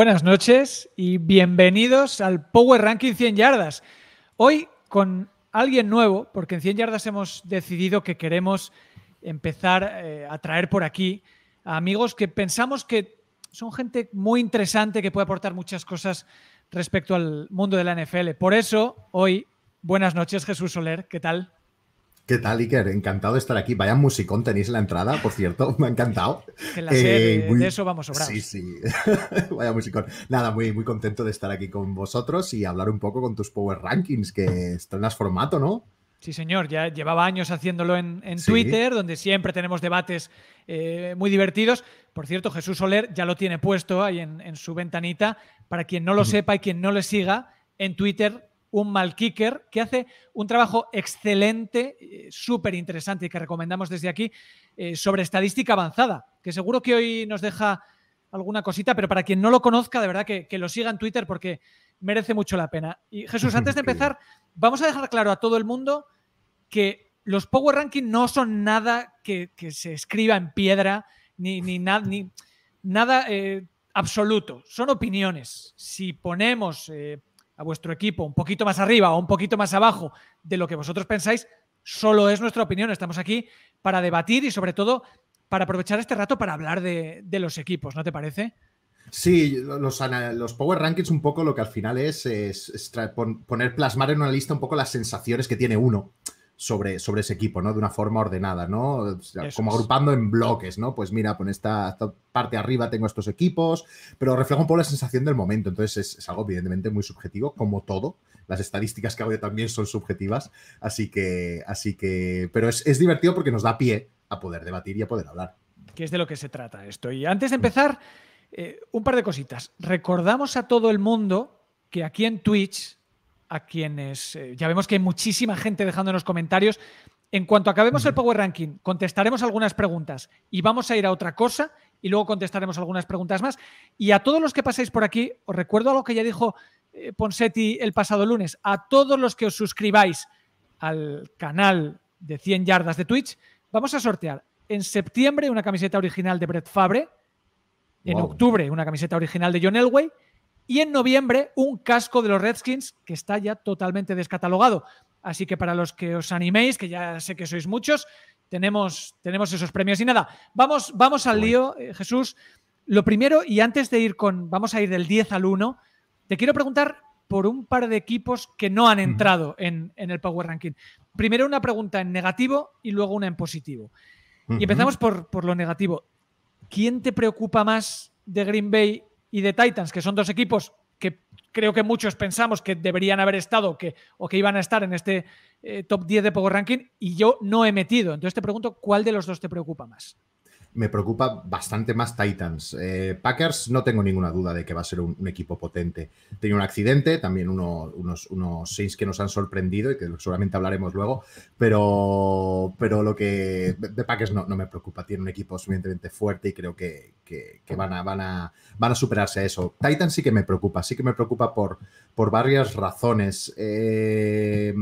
Buenas noches y bienvenidos al Power Ranking 100 Yardas. Hoy con alguien nuevo, porque en 100 Yardas hemos decidido que queremos empezar eh, a traer por aquí a amigos que pensamos que son gente muy interesante que puede aportar muchas cosas respecto al mundo de la NFL. Por eso, hoy, buenas noches, Jesús Soler, ¿qué tal? ¿Qué tal, Iker? Encantado de estar aquí. Vaya musicón tenéis la entrada, por cierto. Me ha encantado. En la serie, eh, de eso vamos sobrados. Sí, sí. Vaya musicón. Nada, muy, muy contento de estar aquí con vosotros y hablar un poco con tus Power Rankings, que estrenas formato, ¿no? Sí, señor. Ya llevaba años haciéndolo en, Twitter, donde siempre tenemos debates eh, muy divertidos. Por cierto, Jesús Soler ya lo tiene puesto ahí en, en su ventanita. Para quien no lo sepa y quien no le siga, en Twitter un mal kicker que hace un trabajo excelente, eh, súper interesante y que recomendamos desde aquí eh, sobre estadística avanzada, que seguro que hoy nos deja alguna cosita, pero para quien no lo conozca, de verdad que, lo siga en Twitter porque merece mucho la pena. Y Jesús, antes de empezar, vamos a dejar claro a todo el mundo que los Power Rankings no son nada que, se escriba en piedra, ni, ni, ni nada eh, absoluto, son opiniones. Si ponemos a vuestro equipo un poquito más arriba o un poquito más abajo de lo que vosotros pensáis, solo es nuestra opinión. Estamos aquí para debatir y sobre todo para aprovechar este rato para hablar de, los equipos, ¿no te parece? Sí, los, Power Rankings un poco lo que al final es, es, es poner, plasmar en una lista un poco las sensaciones que tiene uno sobre, ese equipo, ¿no? De una forma ordenada, ¿no? como agrupando en bloques, ¿no? Pues mira, con esta, parte arriba tengo estos equipos, pero refleja un poco la sensación del momento. Entonces es, algo evidentemente muy subjetivo, como todo. Las estadísticas que hago yo también son subjetivas, así que, así que, pero es, divertido porque nos da pie a poder debatir y a poder hablar. qué es de lo que se trata esto. Y antes de empezar, eh, un par de cositas. Recordamos a todo el mundo que aquí en Twitch a quienes. Eh, ya vemos que hay muchísima gente dejando en los comentarios. En cuanto acabemos el Power Ranking, contestaremos algunas preguntas y vamos a ir a otra cosa y luego contestaremos algunas preguntas más. Y a todos los que paséis por aquí, os recuerdo algo que ya dijo eh, Ponseti el pasado lunes. A todos los que os suscribáis al canal de 100 yardas de Twitch, vamos a sortear en septiembre una camiseta original de Brett Fabre, en octubre una camiseta original de John Elway y en noviembre, un casco de los Redskins que está ya totalmente descatalogado. Así que para los que os animéis, que ya sé que sois muchos, tenemos, tenemos esos premios. Y nada, vamos, vamos al lío, eh, Jesús. Lo primero, y antes de ir con, vamos a ir del 10 al 1, te quiero preguntar por un par de equipos que no han mm. entrado en, en el Power Ranking. Primero una pregunta en negativo y luego una en positivo. Y empezamos por, por lo negativo. ¿Quién te preocupa más de Green Bay y de Titans, que son dos equipos que creo que muchos pensamos que deberían haber estado que, o que iban a estar en este eh, top 10 de Power Ranking, y yo no he metido. Entonces te pregunto, ¿cuál de los dos te preocupa más? me preocupa bastante más Titans. Eh, Packers no tengo ninguna duda de que va a ser un, equipo potente. Tenía un accidente, también uno, unos, unos seis que nos han sorprendido y que seguramente hablaremos luego, pero, pero lo que de Packers no, me preocupa. Tiene un equipo suficientemente fuerte y creo que, van, a, van, a, van a superarse a eso. Titans sí que me preocupa, sí que me preocupa por, por varias razones. Eh,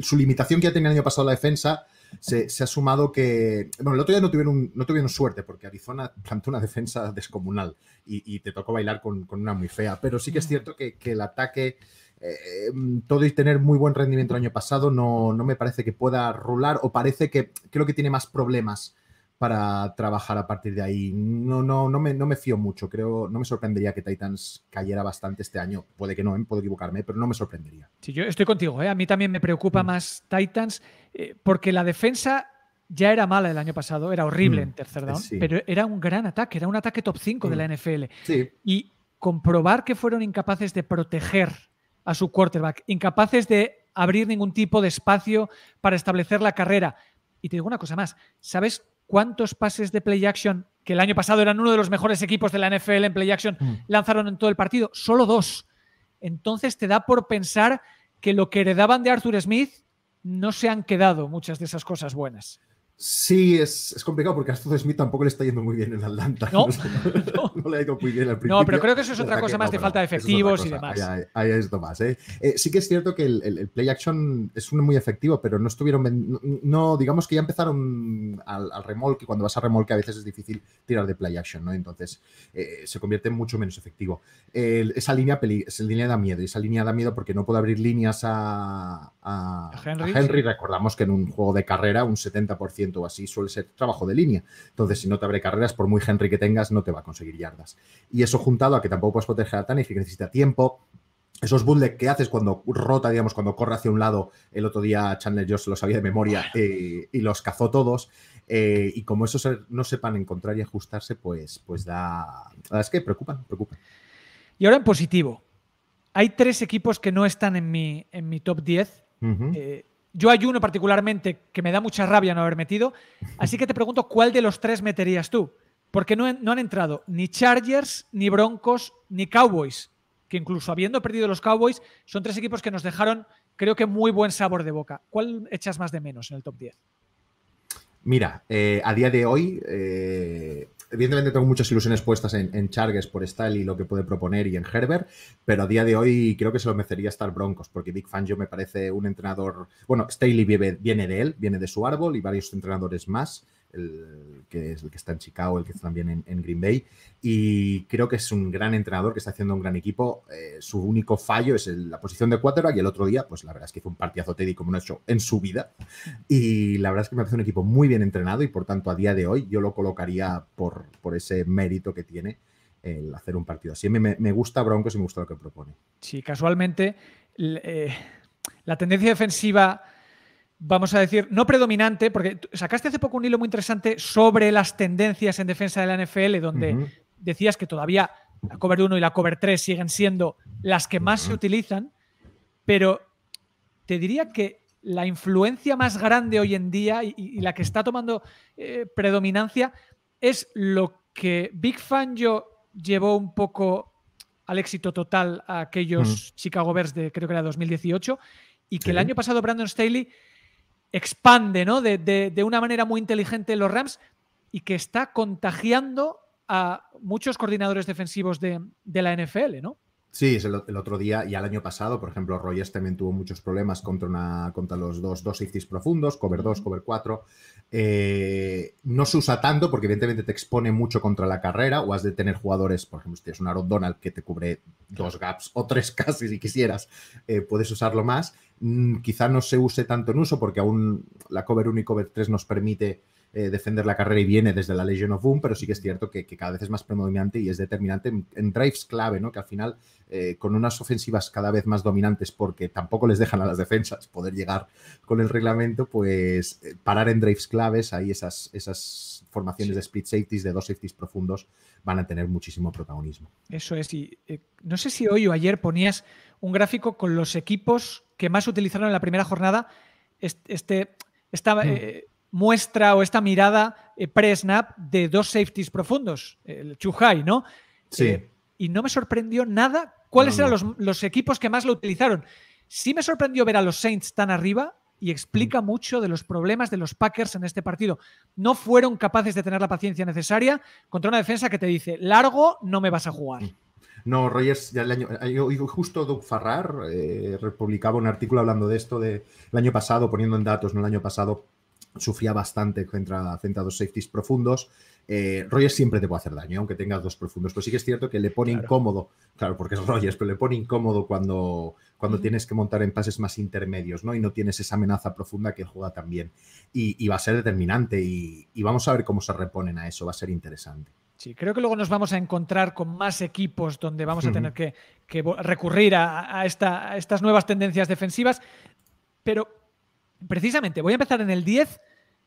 su limitación que ya tenía el año pasado la defensa se, ha sumado que. Bueno, el otro día no tuvieron, no tuvieron suerte porque Arizona plantó una defensa descomunal y, te tocó bailar con, una muy fea, pero sí que es cierto que, el ataque. Eh, todo y tener muy buen rendimiento el año pasado no, no me parece que pueda rular o parece que creo que tiene más problemas para trabajar a partir de ahí. No, no, no, me, no me fío mucho, creo, no me sorprendería que Titans cayera bastante este año. Puede que no, ¿eh? puedo equivocarme, pero no me sorprendería. Sí, yo estoy contigo, ¿eh? a mí también me preocupa mm. más Titans, eh, porque la defensa ya era mala el año pasado, era horrible mm. en tercer down, pero era un gran ataque, era un ataque top 5 de la mm. NFL. Y comprobar que fueron incapaces de proteger a su quarterback, incapaces de abrir ningún tipo de espacio para establecer la carrera. Y te digo una cosa más, ¿sabes ¿Cuántos pases de play action, que el año pasado eran uno de los mejores equipos de la NFL en play action, mm. lanzaron en todo el partido? Solo dos. Entonces te da por pensar que lo que heredaban de Arthur Smith no se han quedado muchas de esas cosas buenas. Sí, es, complicado porque a esto Smith tampoco le está yendo muy bien en Atlanta. No, le ha ido muy bien al principio. No, pero creo que eso es otra cosa más de falta de efectivos y demás. Ahí, es más. ¿eh? Eh, sí que es cierto que el, play action es muy efectivo, pero no estuvieron. No, digamos que ya empezaron al, remolque. Cuando vas a remolque, a veces es difícil tirar de play action, ¿no? Entonces eh, se convierte en mucho menos efectivo. esa, línea peli, línea da miedo y esa línea da miedo porque no puede abrir líneas a, Henry. A Henry. Recordamos que en un juego de carrera, un 70% así suele ser trabajo de línea. Entonces, si no te abre carreras, por muy Henry que tengas, no te va a conseguir yardas. Y eso juntado a que tampoco puedes proteger a y que necesita tiempo, esos bootlegs que haces cuando rota, digamos, cuando corre hacia un lado, el otro día Chandler se los sabía de memoria eh, y los cazó todos. Eh, y como esos er, no sepan encontrar y ajustarse, pues, pues da. Es que preocupan, preocupan. Y ahora en positivo. Hay tres equipos que no están en mi, en mi top 10. Yo hay uno particularmente que me da mucha rabia no haber metido, así que te pregunto cuál de los tres meterías tú, porque no, han entrado ni Chargers, ni Broncos, ni Cowboys, que incluso habiendo perdido los Cowboys, son tres equipos que nos dejaron, creo que, muy buen sabor de boca. ¿Cuál echas más de menos en el top 10? Mira, eh, a día de hoy, eh, evidentemente tengo muchas ilusiones puestas en, en por Style y lo que puede proponer y en Herbert, pero a día de hoy creo que se lo merecería estar Broncos, porque Big Fangio me parece un entrenador, bueno, Staley viene de él, viene de su árbol y varios entrenadores más el que, es, el que está en Chicago, el que está también en, Green Bay. Y creo que es un gran entrenador que está haciendo un gran equipo. Eh, su único fallo es la posición de quarterback y el otro día, pues la verdad es que fue un partidazo Teddy como no ha hecho en su vida. Y la verdad es que me parece un equipo muy bien entrenado y por tanto a día de hoy yo lo colocaría por, por ese mérito que tiene el hacer un partido así. Me, me gusta Broncos y me gusta lo que propone. Sí, casualmente eh, la tendencia defensiva vamos a decir, no predominante, porque sacaste hace poco un hilo muy interesante sobre las tendencias en defensa de la NFL, donde decías que todavía la cover 1 y la cover 3 siguen siendo las que más se utilizan, pero te diría que la influencia más grande hoy en día y, la que está tomando eh, predominancia es lo que Big Fangio llevó un poco al éxito total a aquellos Chicago Bears de creo que era 2018 y que el año pasado Brandon Staley expande ¿no? de, una manera muy inteligente los Rams y que está contagiando a muchos coordinadores defensivos de, la NFL, ¿no? Sí, es el, otro día y al año pasado, por ejemplo, Royes también tuvo muchos problemas contra, una, contra los dos, dos safeties profundos, cover 2, cover 4. Eh, no se usa tanto porque evidentemente te expone mucho contra la carrera o has de tener jugadores, por ejemplo, si tienes un Aaron Donald que te cubre dos gaps o tres casi si quisieras, eh, puedes usarlo más, Mm, quizá no se use tanto en uso porque aún la cover 1 y cover 3 nos permite eh, defender la carrera y viene desde la Legion of Boom, pero sí que es cierto que, cada vez es más predominante y es determinante en, drives clave, ¿no? Que al final, eh, con unas ofensivas cada vez más dominantes, porque tampoco les dejan a las defensas poder llegar con el reglamento, pues eh, parar en drives claves, ahí esas, esas formaciones de split safeties, de dos safeties profundos, van a tener muchísimo protagonismo. Eso es, y eh, no sé si hoy o ayer ponías un gráfico con los equipos que más utilizaron en la primera jornada este, esta hmm. eh, muestra o esta mirada eh, pre-snap de dos safeties profundos, el Chuhai, ¿no? Sí. y no me sorprendió nada cuáles eran los, los equipos que más lo utilizaron. Sí me sorprendió ver a los Saints tan arriba, y explica mm. mucho de los problemas de los Packers en este partido. No fueron capaces de tener la paciencia necesaria contra una defensa que te dice, largo, no me vas a jugar. Mm. No, Rogers, el año, justo Doug Farrar eh, publicaba un artículo hablando de esto del año pasado, poniendo en datos, el año pasado, sufría bastante contra a, safeties profundos eh, siempre te puede hacer daño, aunque tengas dos profundos. Pero sí que es cierto que le pone incómodo, claro, porque es Rogers, pero le pone incómodo cuando, cuando tienes que montar en pases más intermedios, ¿no? Y no tienes esa amenaza profunda que juega también. Y, va a ser determinante y, vamos a ver cómo se reponen a eso, va a ser interesante. Sí, creo que luego nos vamos a encontrar con más equipos donde vamos a tener que, recurrir a, a, estas nuevas tendencias defensivas. Pero precisamente voy a empezar en el 10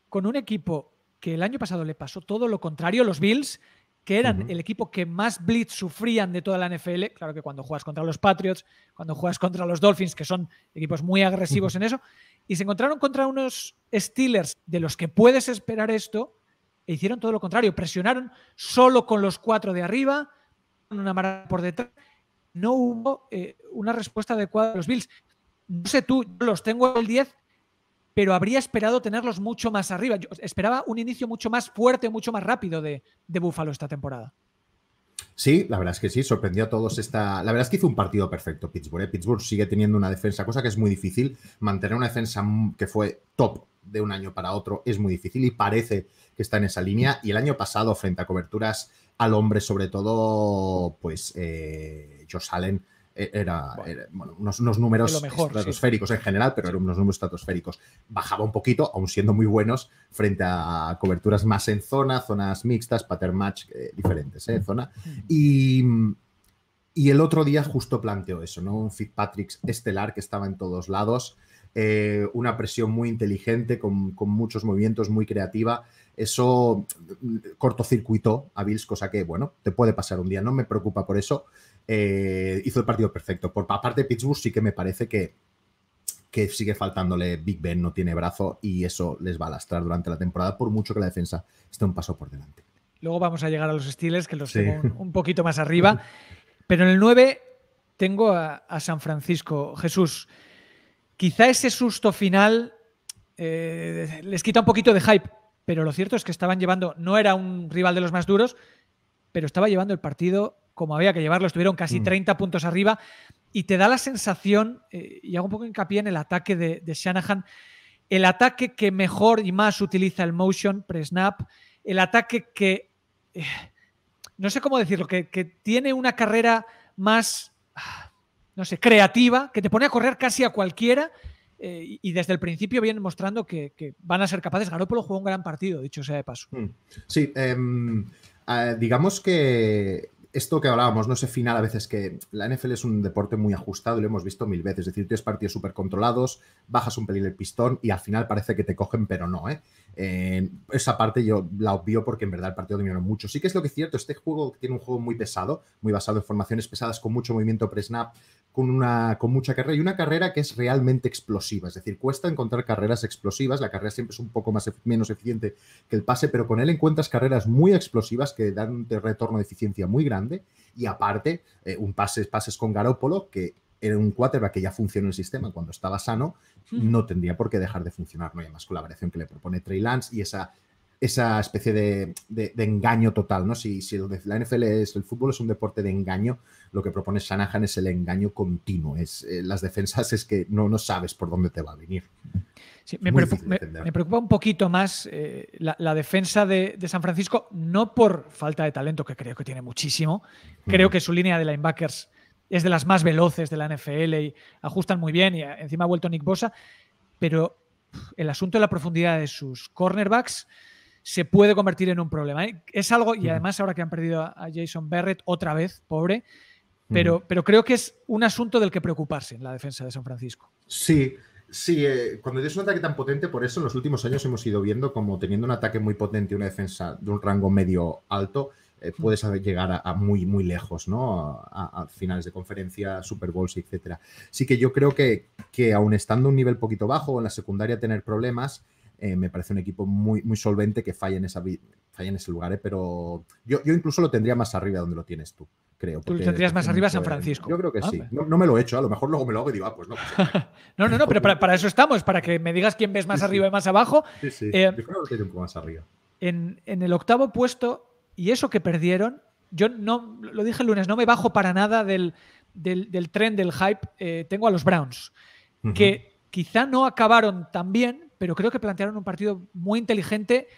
con un equipo que el año pasado le pasó todo lo contrario los Bills, que eran el equipo que más blitz sufrían de toda la NFL. Claro que cuando juegas contra los Patriots, cuando juegas contra los Dolphins, que son equipos muy agresivos en eso, y se encontraron contra unos Steelers de los que puedes esperar esto, e hicieron todo lo contrario. Presionaron solo con los cuatro de arriba, una mara por detrás. No hubo eh, una respuesta adecuada de los Bills. No sé tú, yo los tengo el 10, pero habría esperado tenerlos mucho más arriba. esperaba un inicio mucho más fuerte, mucho más rápido de, Búfalo esta temporada. Sí, la verdad es que sí, sorprendió a todos esta. La verdad es que hizo un partido perfecto Pittsburgh. ¿eh? Pittsburgh sigue teniendo una defensa, cosa que es muy difícil. Mantener una defensa que fue top de un año para otro es muy difícil y parece que está en esa línea. Y el año pasado, frente a coberturas al hombre, sobre todo, pues eh, Josh Allen era, unos, números estratosféricos en general, pero eran unos números estratosféricos. Bajaba un poquito, aún siendo muy buenos, frente a coberturas más en zona, zonas mixtas, pattern match eh, diferentes, eh, Zona. Mm. Y, y, el otro día justo planteó eso, ¿no? Un Fitzpatrick estelar que estaba en todos lados, eh, una presión muy inteligente, con, con muchos movimientos, muy creativa eso mm, cortocircuitó a Bills, cosa que, bueno, te puede pasar un día, no me preocupa por eso. Eh, hizo el partido perfecto. Por de Pittsburgh sí que me parece que, sigue faltándole Big Ben, no tiene brazo y eso les va a lastrar durante la temporada, por mucho que la defensa esté un paso por delante. Luego vamos a llegar a los estiles que los un, poquito más arriba. Pero en el 9 tengo a, San Francisco. Jesús, quizá ese susto final eh, les quita un poquito de hype, pero lo cierto es que estaban llevando, no era un rival de los más duros, pero estaba llevando el partido como había que llevarlo, estuvieron casi 30 mm. puntos arriba y te da la sensación, eh, y hago un poco hincapié en el ataque de, Shanahan, el ataque que mejor y más utiliza el motion pre-snap, el ataque que, eh, no sé cómo decirlo, que, tiene una carrera más, no sé, creativa, que te pone a correr casi a cualquiera. Eh, y desde el principio vienen mostrando que, van a ser capaces. Garoppolo jugó un gran partido, dicho sea de paso. Mm. Sí, em, ah, digamos que esto que hablábamos, no sé final a veces que la NFL es un deporte muy ajustado, lo hemos visto mil veces, es decir, tienes partidos súper controlados, bajas un pelín el pistón y al final parece que te cogen, pero no, ¿eh? ¿eh? Esa parte yo la obvio porque en verdad el partido dominó mucho. Sí que es lo que es cierto, este juego tiene un juego muy pesado, muy basado en formaciones pesadas, con mucho movimiento pre-snap, con, una, con mucha carrera y una carrera que es realmente explosiva. Es decir, cuesta encontrar carreras explosivas. La carrera siempre es un poco más, menos eficiente que el pase, pero con él encuentras carreras muy explosivas que dan de retorno de eficiencia muy grande. Y aparte, eh, un pase, pases con Garópolo, que era un quarterback que ya funcionó el sistema cuando estaba sano, no tendría por qué dejar de funcionar, ¿no? hay más colaboración que le propone Trey Lance y esa esa especie de, engaño total, ¿no? Si, si, la NFL es, el fútbol es un deporte de engaño, lo que propone Shanahan es el engaño continuo, es eh, las defensas es que no, no sabes por dónde te va a venir. me, preocupa, un poquito más eh, la, defensa de, San Francisco, no por falta de talento, que creo que tiene muchísimo, creo mm. que su línea de linebackers es de las más veloces de la NFL y ajustan muy bien y eh, encima ha vuelto Nick Bosa, pero el asunto de la profundidad de sus cornerbacks se puede convertir en un problema. ¿eh? Es algo, y además ahora que han perdido a Jason Barrett otra vez, pobre, pero, pero creo que es un asunto del que preocuparse en la defensa de San Francisco. Sí, sí, eh, cuando tienes un ataque tan potente, por eso en los últimos años hemos ido viendo como teniendo un ataque muy potente y una defensa de un rango medio alto, eh, puedes llegar a, muy, muy lejos, ¿no? A, finales de conferencia, Super Bowls, etcétera. Sí que yo creo que, que aun estando un nivel poquito bajo, en la secundaria tener problemas, eh, me parece un equipo muy, muy solvente que falla en, esa, en ese lugar, eh, pero yo, incluso lo tendría más arriba donde lo tienes tú, creo. Tú lo tendrías más arriba San Francisco. Yo creo que ah, sí. No, me lo he hecho, a lo mejor luego me lo hago y digo, ah, pues no. Pues no, no, no, pero para, eso estamos, para que me digas quién ves más arriba y más abajo. Eh, yo creo que un poco más arriba. En, el octavo puesto, y eso que perdieron, yo no, lo dije el lunes, no me bajo para nada del, tren del hype, tengo a los Browns, que quizá no acabaron tan bien, pero creo que plantearon un partido muy inteligente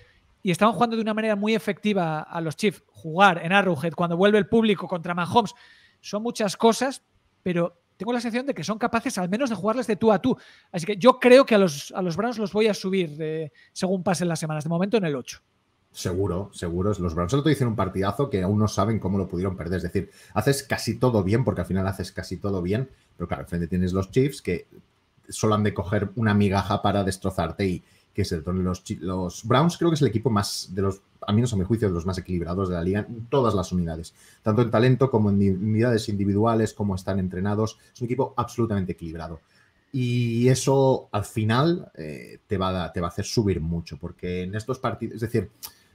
y estaban jugando de una manera muy efectiva a los Chiefs. Jugar en Arrowhead cuando vuelve el público contra Mahomes son muchas cosas, pero tengo la sensación de que son capaces al menos de jugarles de tú a tú. Así que yo creo que a los, a los Browns los voy a subir eh, según pasen las semanas. De momento en el 8. Seguro, seguro. Los Browns te dicen un partidazo que aún no saben cómo lo pudieron perder. Es decir, haces casi todo bien, porque al final haces casi todo bien, pero claro, enfrente tienes los Chiefs que solo han de coger una migaja para destrozarte y que es el, los, los Browns creo que es el equipo más de los, a menos a mi juicio, de los más equilibrados de la liga en todas las unidades, tanto en talento como en unidades individuales, como están entrenados, es un equipo absolutamente equilibrado. Y eso al final eh, te, va te va a hacer subir mucho, porque en estos partidos, es decir,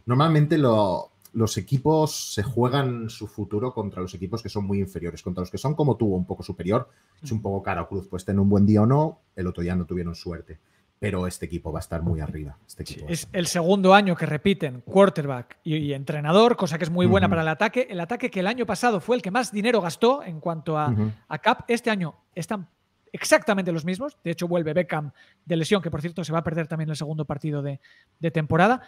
normalmente lo, los equipos se juegan su futuro contra los equipos que son muy inferiores, contra los que son como tú, un poco superior, es un poco cara cruz, pues tener un buen día o no, el otro día no tuvieron suerte. Pero este equipo va a estar muy arriba. Este es el segundo año que repiten quarterback y, entrenador, cosa que es muy buena para el ataque. El ataque que el año pasado fue el que más dinero gastó en cuanto a, Cap, este año están exactamente los mismos. De hecho, vuelve Beckham de lesión, que por cierto se va a perder también el segundo partido de, de temporada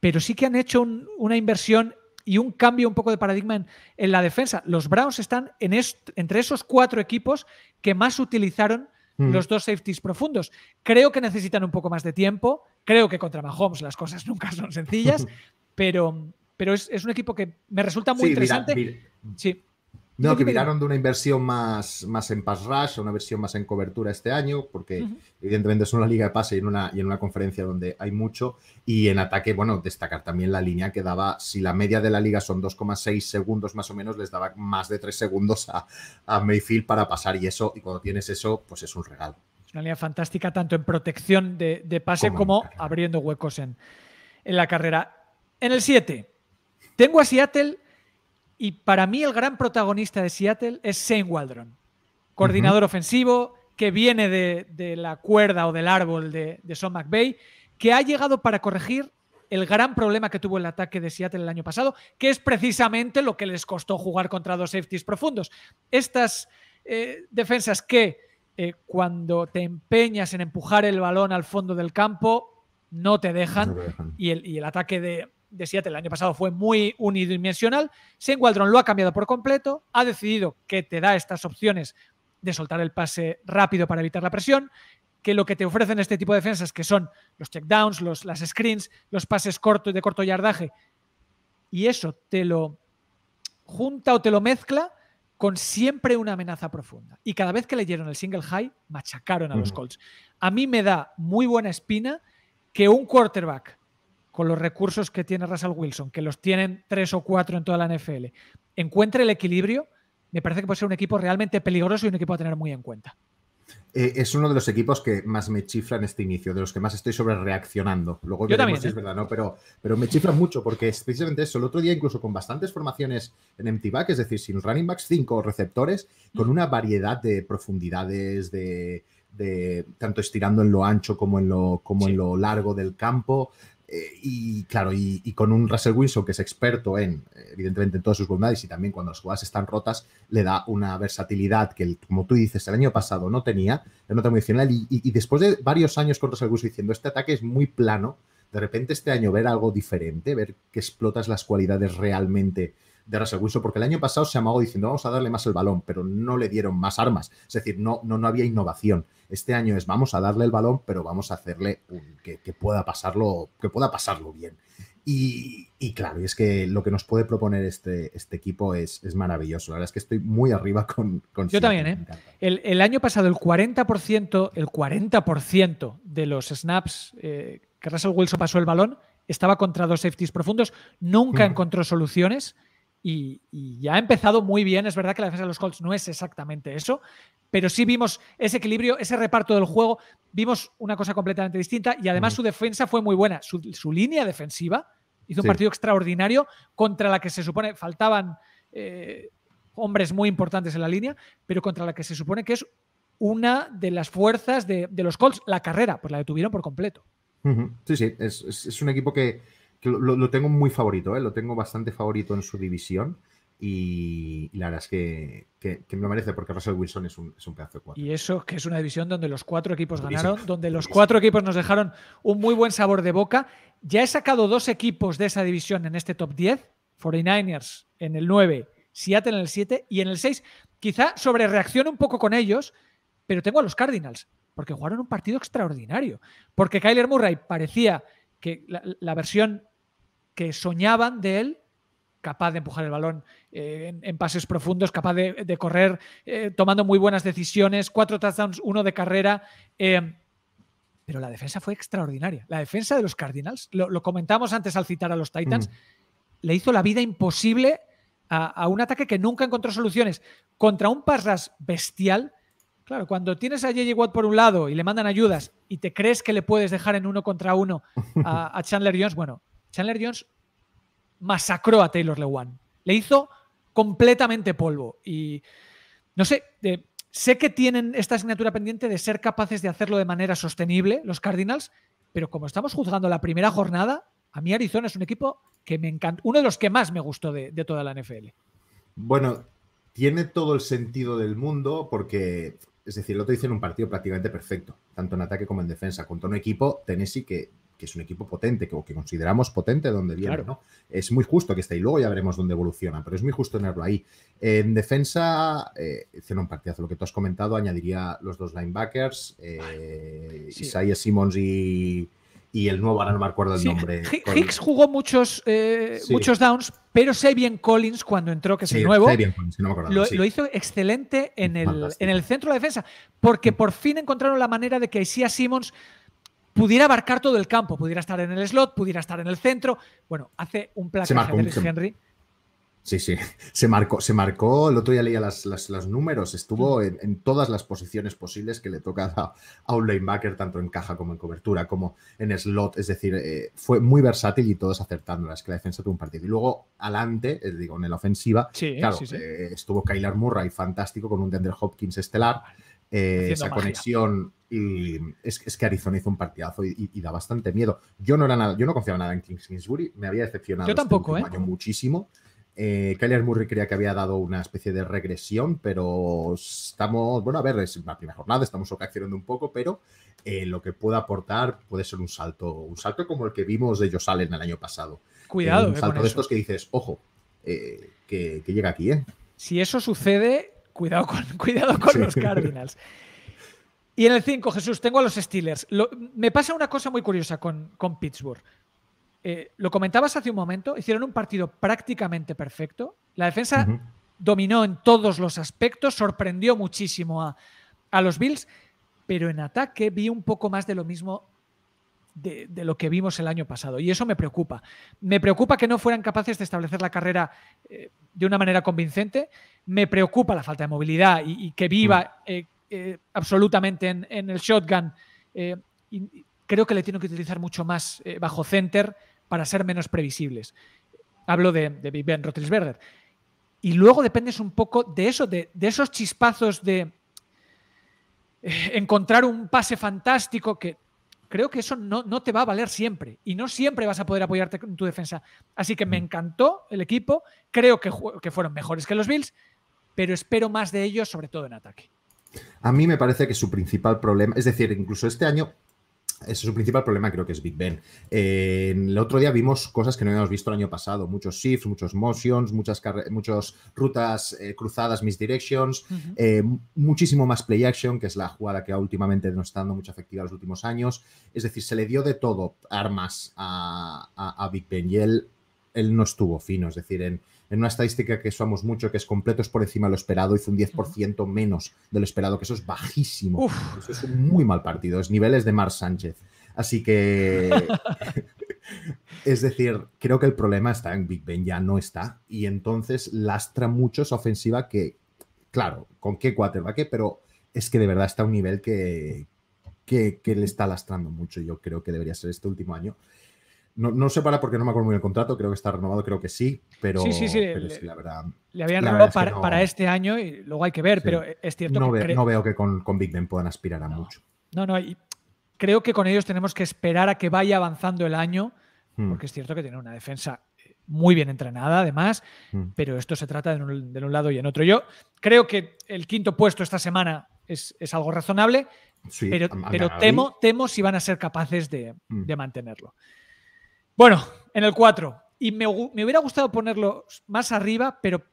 pero sí que han hecho una inversión y un cambio un poco de paradigma en, la defensa. Los Browns están entre esos cuatro equipos que más utilizaron mm. los dos safeties profundos. Creo que necesitan un poco más de tiempo. Creo que contra Mahomes las cosas nunca son sencillas, pero, es, un equipo que me resulta muy interesante. No, que miraron de una inversión más, más en pass rush una versión más en cobertura este año, porque evidentemente es una liga de pase y en una, y en una conferencia donde hay mucho. Y en ataque, bueno, destacar también la línea que daba, si la media de la liga son 2,6 segundos más o menos, les daba más de 3 segundos a, Mayfield para pasar. Y eso, y cuando tienes eso, pues es un regalo. Es una línea fantástica tanto en protección de, pase como, abriendo huecos en, en la carrera. En el 7, tengo a Seattle y para mí el gran protagonista de Seattle es Shane Waldron, coordinador ofensivo que viene de, la cuerda o del árbol de, de Sean que ha llegado para corregir el gran problema que tuvo el ataque de Seattle el año pasado, que es precisamente lo que les costó jugar contra dos safeties profundos. Estas eh, defensas que eh, cuando te empeñas en empujar el balón al fondo del campo, no te dejan. y, el, ataque de, de el año pasado fue muy unidimensional. Shane Waldron lo ha cambiado por completo, ha decidido que te da estas opciones de soltar el pase rápido para evitar la presión, que lo que te ofrecen este tipo de defensas, que son los checkdowns, los, las screens, los pases cortos de corto yardaje, y eso te lo junta o te lo mezcla con siempre una amenaza profunda. Y cada vez que leyeron el single high, machacaron a los mm. Colts. A mí me da muy buena espina que un quarterback con los recursos que tiene Russell Wilson, que los tienen tres o cuatro en toda la NFL, encuentre el equilibrio, me parece que puede ser un equipo realmente peligroso y un equipo a tener muy en cuenta. Eh, es uno de los equipos que más me en este inicio, de los que más estoy sobre reaccionando. Luego Yo también, si es ¿eh? verdad, ¿no? Pero, pero me chifra mucho porque es precisamente eso. El otro día, incluso con bastantes formaciones en empty back, es decir, sin running backs, cinco receptores, con mm. una variedad de profundidades, de, de tanto estirando en lo ancho como en lo, como en lo largo del campo, eh, y claro, y, con un Russell Wilson que es experto en, evidentemente, en todas sus bondades y también cuando las jugadas están rotas, le da una versatilidad que, como tú dices, el año pasado no tenía, la nota muy Y, después de varios años con Russell Wilson diciendo este ataque es muy plano, de repente este año ver algo diferente, ver que explotas las cualidades realmente de Russell Wilson, porque el año pasado se amagó diciendo vamos a darle más el balón, pero no le dieron más armas. Es decir, no, no, no había innovación. Este año es vamos a darle el balón, pero vamos a hacerle que, pueda pasarlo, que pueda pasarlo bien. Y, y, claro, es que lo que nos puede proponer este, este equipo es, maravilloso. La verdad es que estoy muy arriba con... con Yo también, ¿eh? El, año pasado el 40%, el 40% de los snaps eh, que Russell Wilson pasó el balón estaba contra dos safeties profundos, nunca encontró soluciones y, ya ha empezado muy bien. Es verdad que la defensa de los Colts no es exactamente eso, pero sí vimos ese equilibrio, ese reparto del juego, vimos una cosa completamente distinta y además su defensa fue muy buena. Su, línea defensiva hizo un partido extraordinario contra la que se supone faltaban eh, hombres muy importantes en la línea, pero contra la que se supone que es una de las fuerzas de, los Colts, la carrera, pues la detuvieron por completo. Sí, sí, es un equipo que, lo, tengo muy favorito, ¿eh? lo tengo bastante favorito en su división. Y, la verdad es que, me lo merece porque Russell Wilson es un, es pedazo de cuatro. Y eso que es una división donde los cuatro equipos ganaron, donde los cuatro equipos nos dejaron un muy buen sabor de boca. Ya he sacado dos equipos de esa división en este top 10, 49ers en el 9, Seattle en el 7 y en el 6. Quizá sobre reaccione un poco con ellos, pero tengo a los Cardinals porque jugaron un partido extraordinario. Porque Kyler Murray parecía que la versión que soñaban de él, capaz de empujar el balón eh, en, pases profundos, capaz de, correr, eh, tomando muy buenas decisiones, cuatro touchdowns, uno de carrera. Eh, pero la defensa fue extraordinaria. La defensa de los Cardinals, lo, comentamos antes al citar a los Titans, mm. le hizo la vida imposible a, un ataque que nunca encontró soluciones contra un Parras bestial. Claro, cuando tienes a J.J. Watt por un lado y le mandan ayudas y te crees que le puedes dejar en uno contra uno a Chandler Jones, bueno, Chandler Jones masacró a Taylor Lewan. Le hizo completamente polvo. Y no sé, sé que tienen esta asignatura pendiente de ser capaces de hacerlo de manera sostenible los Cardinals, pero como estamos juzgando la primera jornada, a mí Arizona es un equipo que me encanta, uno de los que más me gustó de, toda la NFL. Bueno, tiene todo el sentido del mundo porque, es decir, lo te dicen un partido prácticamente perfecto, tanto en ataque como en defensa, contra un equipo Tennessee que que es un equipo potente, que, que consideramos potente donde viene, ¿no? Es muy justo que esté ahí, luego ya veremos dónde evoluciona, pero es muy justo tenerlo ahí. En defensa, eh, hicieron un partidazo, lo que tú has comentado, añadiría los dos linebackers, eh, Isaiah Simmons y, el nuevo, ahora no me acuerdo el nombre. Hicks jugó muchos, eh, muchos downs, pero bien Collins, cuando entró, que es el nuevo, no me acuerdo, lo, hizo excelente en el, en el centro de la defensa, porque por fin encontraron la manera de que Isaiah Simmons pudiera abarcar todo el campo, pudiera estar en el slot, pudiera estar en el centro. Bueno, hace un placaje Henry. Sí, sí, se marcó, se marcó, el otro día leía los números, estuvo mm. en, todas las posiciones posibles que le toca a, un linebacker, tanto en caja como en cobertura, como en slot, es decir, eh, fue muy versátil y todos acertando, que la defensa tuvo un partido. Y luego, adelante, eh, digo, en la ofensiva, claro, eh, estuvo Kyler Murray fantástico con un tender Hopkins estelar, esa conexión y es, que Arizona hizo un partidazo y, da bastante miedo. Yo no era nada, yo no confiaba nada en Kingsbury, me había decepcionado. Yo este tampoco, ¿eh? muchísimo. Eh, Murray creía que había dado una especie de regresión, pero estamos, bueno, a ver, es una primera jornada, estamos ocasionando un poco, pero eh, lo que pueda aportar puede ser un salto, un salto como el que vimos de Josalen Allen el año pasado. Cuidado. un salto de estos que dices, ojo, que, llega aquí, Si eso sucede, cuidado con, cuidado con los Cardinals. Y en el 5, Jesús, tengo a los Steelers. me pasa una cosa muy curiosa con, Pittsburgh. Eh, lo comentabas hace un momento, hicieron un partido prácticamente perfecto. La defensa dominó en todos los aspectos, sorprendió muchísimo a, los Bills, pero en ataque vi un poco más de lo mismo de, lo que vimos el año pasado. Y eso me preocupa. Me preocupa que no fueran capaces de establecer la carrera eh, de una manera convincente. Me preocupa la falta de movilidad y, que viva... Eh, absolutamente en, el shotgun. Eh, creo que le tienen que utilizar mucho más eh, bajo center para ser menos previsibles. Hablo de, de Big Ben Y luego dependes un poco de eso, de, esos chispazos de encontrar un pase fantástico que creo que eso no, te va a valer siempre y no siempre vas a poder apoyarte en tu defensa. Así que me mm. encantó el equipo, creo que fueron mejores que los Bills, pero espero más de ellos, sobre todo en ataque. A mí me parece que su principal problema, es decir, incluso este año es su principal problema, creo que es Big Ben. Eh, el otro día vimos cosas que no habíamos visto el año pasado: muchos shifts, muchos motions, muchas, rutas eh, cruzadas, mis directions, eh, muchísimo más play action, que es la jugada que últimamente no está dando mucha efectividad en los últimos años. Es decir, se le dio de todo armas a, a Big Ben y él él no estuvo fino, es decir, en, una estadística que usamos mucho, que es completos por encima de lo esperado, hizo un 10% menos de lo esperado, que eso es bajísimo. es un muy mal partido, es niveles de Mar Sánchez. Así que, es decir, creo que el problema está en Big Ben, ya no está. Y entonces lastra mucho esa ofensiva que, claro, ¿con qué quarterback? Pero es que de verdad está un nivel que, que le está lastrando mucho. Yo creo que debería ser este último año. No, no sé para porque no me acuerdo muy el contrato, creo que está renovado, creo que sí, pero, sí, sí, sí, le, Le habían renovado para, este año y luego hay que ver, pero es cierto no veo que con, Big Ben puedan aspirar a mucho. No, no, y creo que con ellos tenemos que esperar a que vaya avanzando el año, hmm. porque es cierto que tiene una defensa eh, muy bien entrenada, además, hmm. pero esto se trata de un, lado y en otro. Yo creo que el quinto puesto esta semana es, algo razonable, pero, pero temo, temo si van a ser capaces de, hmm. de mantenerlo. Bueno, en el 4. Y me, hubiera gustado ponerlo más arriba, pero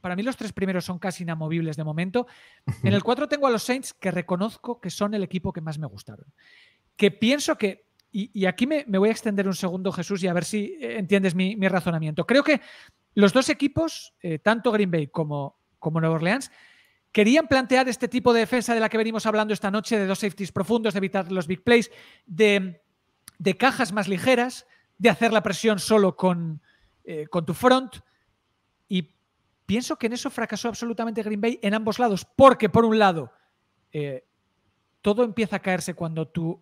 para mí los tres primeros son casi inamovibles de momento. En el 4 tengo a los Saints que reconozco que son el equipo que más me gustaron. Que pienso que, y, aquí me, voy a extender un segundo Jesús y a ver si eh, entiendes mi, razonamiento. Creo que los dos equipos, eh, tanto Green Bay como, como Nueva Orleans, querían plantear este tipo de defensa de la que venimos hablando esta noche, de dos safeties profundos, de evitar los big plays, de cajas más ligeras de hacer la presión solo eh, con, tu front. Y pienso que en eso fracasó absolutamente Green Bay en ambos lados, porque por un lado, eh, todo empieza a caerse cuando tu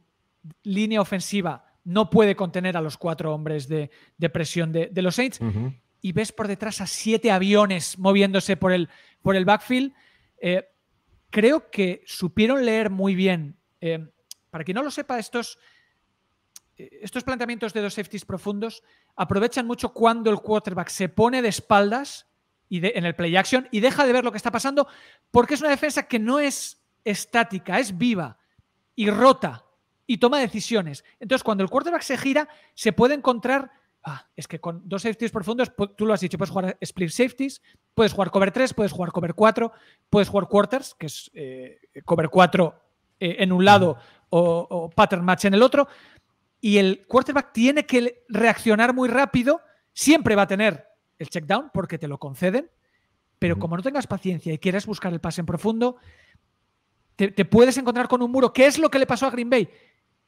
línea ofensiva no puede contener a los cuatro hombres de, presión de, los Saints. Y ves por detrás a siete aviones moviéndose por el, por el backfield. Eh, creo que supieron leer muy bien. para quien no lo sepa, estos estos planteamientos de dos safeties profundos aprovechan mucho cuando el quarterback se pone de espaldas y en el play action y deja de ver lo que está pasando porque es una defensa que no es estática, es viva y rota y toma decisiones. Entonces, cuando el quarterback se gira, se puede encontrar... Ah, es que con dos safeties profundos, tú lo has dicho, puedes jugar split safeties, puedes jugar cover 3, puedes jugar cover 4, puedes jugar quarters, que es eh, cover 4 eh, en un lado o pattern match en el otro y el quarterback tiene que reaccionar muy rápido, siempre va a tener el check down porque te lo conceden, pero como no tengas paciencia y quieres buscar el pase en profundo, te, puedes encontrar con un muro, ¿qué es lo que le pasó a Green Bay.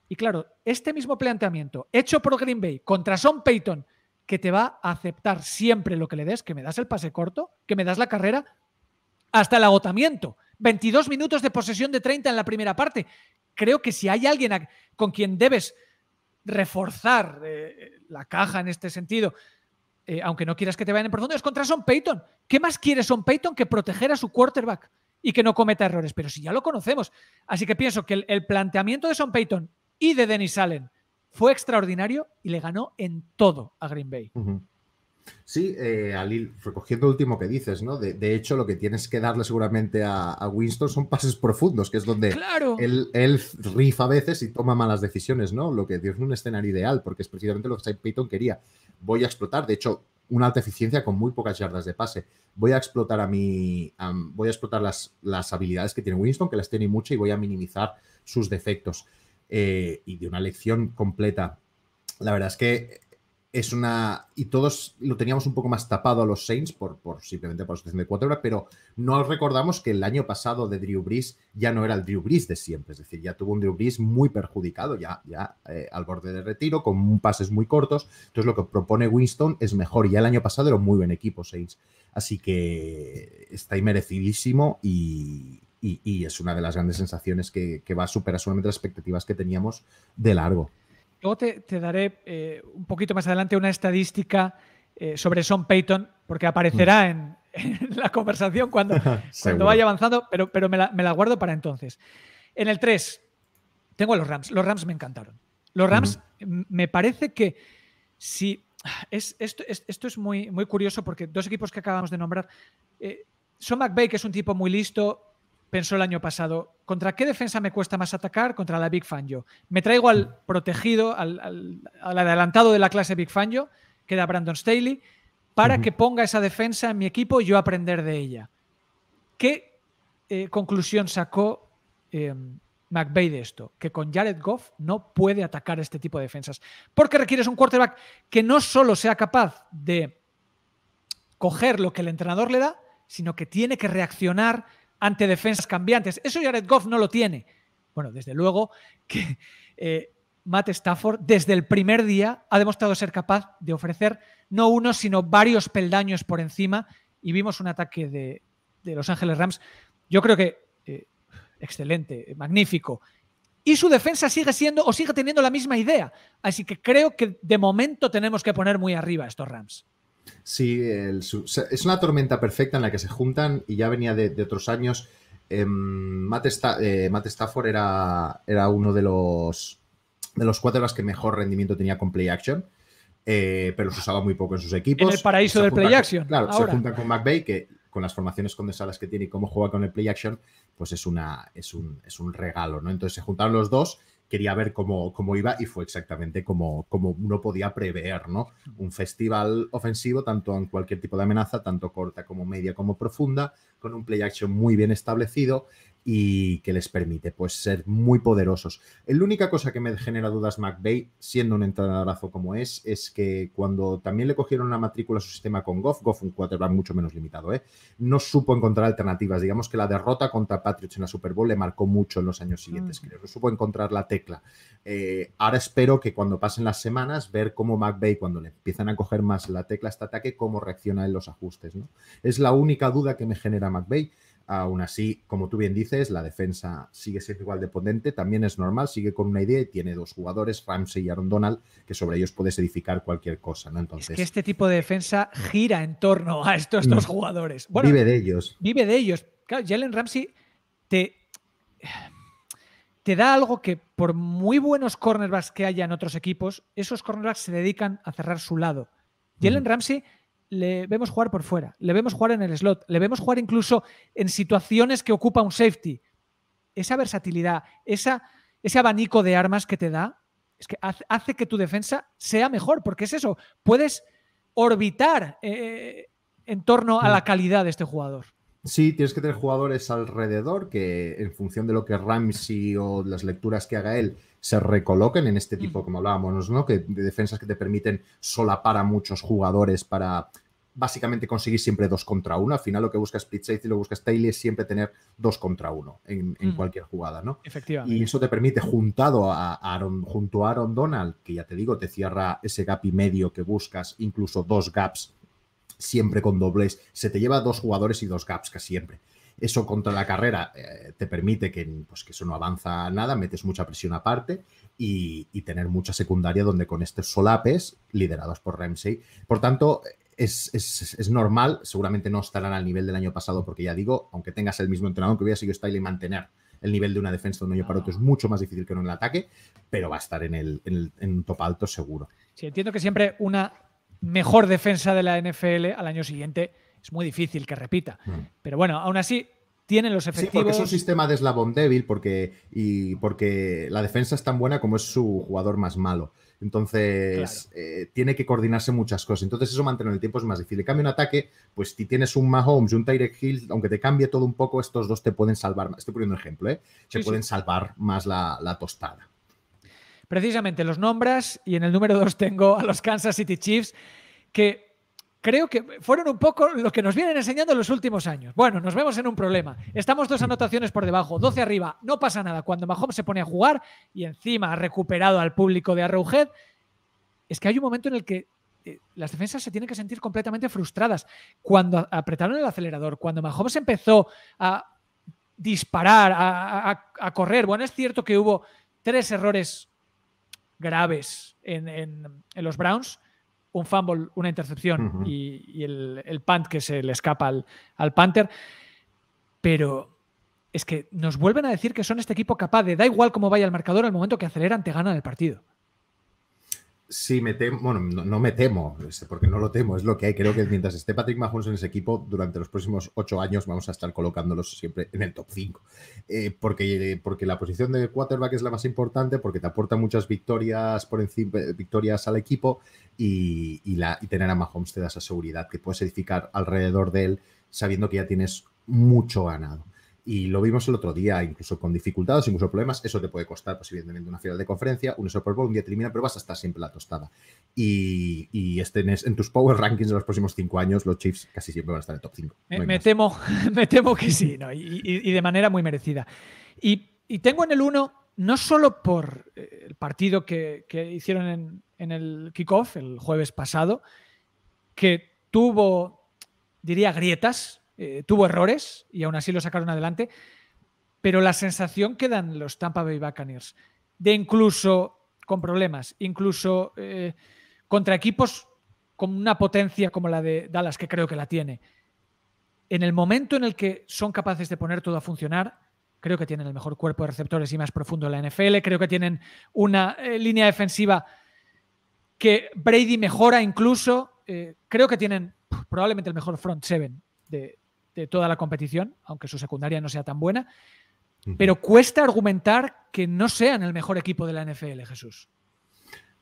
Y claro, este mismo planteamiento hecho por Green Bay contra Son Payton, que te va a aceptar siempre lo que le des, que me das el pase corto, que me das la carrera, hasta el agotamiento. 22 minutos de posesión de 30 en la primera parte. Creo que si hay alguien con quien debes reforzar eh, la caja en este sentido, eh, aunque no quieras que te vayan en profundidad, es contra Son Payton. ¿Qué más quiere Son Payton que proteger a su quarterback y que no cometa errores? Pero si ya lo conocemos. Así que pienso que el, planteamiento de Son Payton y de Dennis Allen fue extraordinario y le ganó en todo a Green Bay. Sí, eh, Alil, recogiendo lo último que dices, ¿no? De, hecho, lo que tienes que darle seguramente a, Winston son pases profundos, que es donde él, rifa a veces y toma malas decisiones, ¿no? Lo que es un escenario ideal, porque es precisamente lo que Saint Peyton quería. Voy a explotar, de hecho, una alta eficiencia con muy pocas yardas de pase. Voy a explotar a mi. voy a explotar las, las habilidades que tiene Winston, que las tiene mucho, y voy a minimizar sus defectos. Eh, y de una lección completa. La verdad es que es una. Y todos lo teníamos un poco más tapado a los Saints por, simplemente por la situación de horas, pero no recordamos que el año pasado de Drew Brees ya no era el Drew Brees de siempre. Es decir, ya tuvo un Drew Brees muy perjudicado, ya, ya eh, al borde de retiro, con pases muy cortos. Entonces, lo que propone Winston es mejor. Ya el año pasado era un muy buen equipo, Saints. Así que está merecidísimo y, y, es una de las grandes sensaciones que va a superar solamente las expectativas que teníamos de largo. Luego te, daré eh, un poquito más adelante una estadística eh, sobre Sean Payton, porque aparecerá mm. en, la conversación cuando, vaya avanzando, pero, me la, guardo para entonces. En el 3, tengo a los Rams. Los Rams me encantaron. Los Rams, me parece que si. esto, es, muy, curioso porque dos equipos que acabamos de nombrar. Eh, Sean McVay, que es un tipo muy listo, pensó el año pasado, ¿contra qué defensa me cuesta más atacar? Contra la Big Fangio. Me traigo al protegido, al, adelantado de la clase Big Fangio, que da Brandon Staley, para que ponga esa defensa en mi equipo y yo aprender de ella. ¿Qué eh, conclusión sacó eh, de esto? Que con Jared Goff no puede atacar este tipo de defensas. Porque requieres un quarterback que no solo sea capaz de coger lo que el entrenador le da, sino que tiene que reaccionar ante defensas cambiantes. Eso Jared Goff no lo tiene. Bueno, desde luego que eh, Matt Stafford desde el primer día ha demostrado ser capaz de ofrecer no uno, sino varios peldaños por encima y vimos un ataque de, Los Ángeles Rams, yo creo que eh, excelente, magnífico. Y su defensa sigue siendo o sigue teniendo la misma idea. Así que creo que de momento tenemos que poner muy arriba a estos Rams. Sí, es una tormenta perfecta en la que se juntan y ya venía de, otros años. Em, eh, Matt, Stafford era, uno de los, de los que mejor rendimiento tenía con play action. Eh, pero se usaba muy poco en sus equipos. En el paraíso del play action. Claro, se juntan con McVay, que con las formaciones condensadas que tiene y cómo juega con el play action, pues es, un, es un regalo, ¿no? Entonces se juntaron los dos quería ver cómo, cómo iba y fue exactamente como, como uno podía prever, ¿no? Un festival ofensivo, tanto en cualquier tipo de amenaza, tanto corta como media como profunda, con un play action muy bien establecido, y que les permite pues ser muy poderosos. La única cosa que me genera dudas McVeigh, siendo un entrenadorazo como es, es que cuando también le cogieron la matrícula a su sistema con Goff, Goff un quarterback mucho menos limitado, ¿eh? no supo encontrar alternativas. Digamos que la derrota contra Patriots en la Super Bowl le marcó mucho en los años siguientes, mm. creo. No supo encontrar la tecla. Eh, ahora espero que cuando pasen las semanas, ver cómo McVeigh, cuando le empiezan a coger más la tecla a este ataque, cómo reacciona en los ajustes. ¿no? Es la única duda que me genera McVeigh Aún así, como tú bien dices, la defensa sigue siendo igual de potente, también es normal, sigue con una idea y tiene dos jugadores, Ramsey y Aaron Donald, que sobre ellos puedes edificar cualquier cosa. ¿no? Entonces, es que este tipo de defensa gira en torno a estos dos mm. jugadores. vive de ellos. Vive de ellos. Jalen Ramsey te, te da algo que, por muy buenos cornerbacks que haya en otros equipos, esos cornerbacks se dedican a cerrar su lado. Mm. Jalen Ramsey le vemos jugar por fuera, le vemos jugar en el slot, le vemos jugar incluso en situaciones que ocupa un safety. Esa versatilidad, esa, ese abanico de armas que te da, es que hace que tu defensa sea mejor, porque es eso, puedes orbitar eh, eh, en torno a la mm. calidad de este jugador. Sí, tienes que tener jugadores alrededor que en función de lo que Ramsey o las lecturas que haga él se recoloquen en este tipo, mm. como hablábamos, ¿no? Que de defensas que te permiten solapar a muchos jugadores para básicamente conseguir siempre dos contra uno. Al final lo que busca Split y lo que busca Staley es siempre tener dos contra uno en, mm. cualquier jugada, ¿no? Efectivamente. Y eso te permite, juntado a Aaron, junto a Aaron Donald, que ya te digo, te cierra ese gap y medio que buscas, incluso dos gaps, siempre con dobles. Se te lleva dos jugadores y dos gaps casi siempre. Eso contra la carrera eh, te permite que, pues, que eso no avanza nada, metes mucha presión aparte y, y tener mucha secundaria donde con estos solapes liderados por Ramsey. Por tanto, es, normal, seguramente no estarán al nivel del año pasado, porque ya digo, aunque tengas el mismo entrenador que hubiera sido Style y mantener el nivel de una defensa de un año para otro es mucho más difícil que en el ataque, pero va a estar en, el, en, un top alto seguro. Sí, entiendo que siempre una mejor defensa de la NFL al año siguiente es muy difícil que repita. Mm. Pero bueno, aún así, tienen los efectivos. Sí, porque es un sistema de eslabón débil porque, y porque la defensa es tan buena como es su jugador más malo. Entonces, eh, tiene que coordinarse muchas cosas. Entonces, eso mantener el tiempo es más difícil. Cambia un ataque, pues si tienes un Mahomes y un Tyreek Hill, aunque te cambie todo un poco, estos dos te pueden salvar. Estoy poniendo un ejemplo, ¿eh? Se pueden salvar más la, la tostada. Precisamente los nombras y en el número dos tengo a los Kansas City Chiefs, que creo que fueron un poco lo que nos vienen enseñando en los últimos años. Bueno, nos vemos en un problema. Estamos dos anotaciones por debajo, 12 arriba, no pasa nada. Cuando Mahomes se pone a jugar y encima ha recuperado al público de Arrowhead, es que hay un momento en el que eh, las defensas se tienen que sentir completamente frustradas. Cuando apretaron el acelerador, cuando Mahomes empezó a disparar, a, correr, bueno, es cierto que hubo tres errores graves en los Browns, un fumble, una intercepción y, el, punt que se le escapa al, al Panther. Pero es que nos vuelven a decir que son este equipo capaz de, da igual cómo vaya el marcador, al momento que aceleran te ganan el partido. Sí, me temo, bueno, no, me temo, este, porque no lo temo, es lo que hay. Creo que mientras esté Patrick Mahomes en ese equipo, durante los próximos ocho años vamos a estar colocándolos siempre en el top 5. Eh, porque, porque la posición de quarterback es la más importante, porque te aporta muchas victorias victorias al equipo, y, y, la, y tener a Mahomes te da esa seguridad que puedes edificar alrededor de él, sabiendo que ya tienes mucho ganado. Y lo vimos el otro día, incluso con dificultades, incluso problemas. Eso te puede costar, posiblemente pues, una final de conferencia, un Super Bowl, un día termina, pero vas a estar siempre la tostada. Y, y este, en, tus power rankings de los próximos cinco años, los Chiefs casi siempre van a estar en el top 5. me, temo, que sí, y, de manera muy merecida. Y, tengo en el uno no solo por eh, el partido que, hicieron en, en el kickoff el jueves pasado, que tuvo, diría, grietas, eh, tuvo errores y aún así lo sacaron adelante, pero la sensación que dan los Tampa Bay Buccaneers de incluso con problemas, incluso eh, contra equipos con una potencia como la de Dallas, que creo que la tiene, en el momento en el que son capaces de poner todo a funcionar, creo que tienen el mejor cuerpo de receptores y más profundo de la NFL, creo que tienen una eh, línea defensiva que Brady mejora incluso, creo que tienen probablemente el mejor front seven de, de toda la competición, aunque su secundaria no sea tan buena. Pero cuesta argumentar que no sean el mejor equipo de la NFL, Jesús.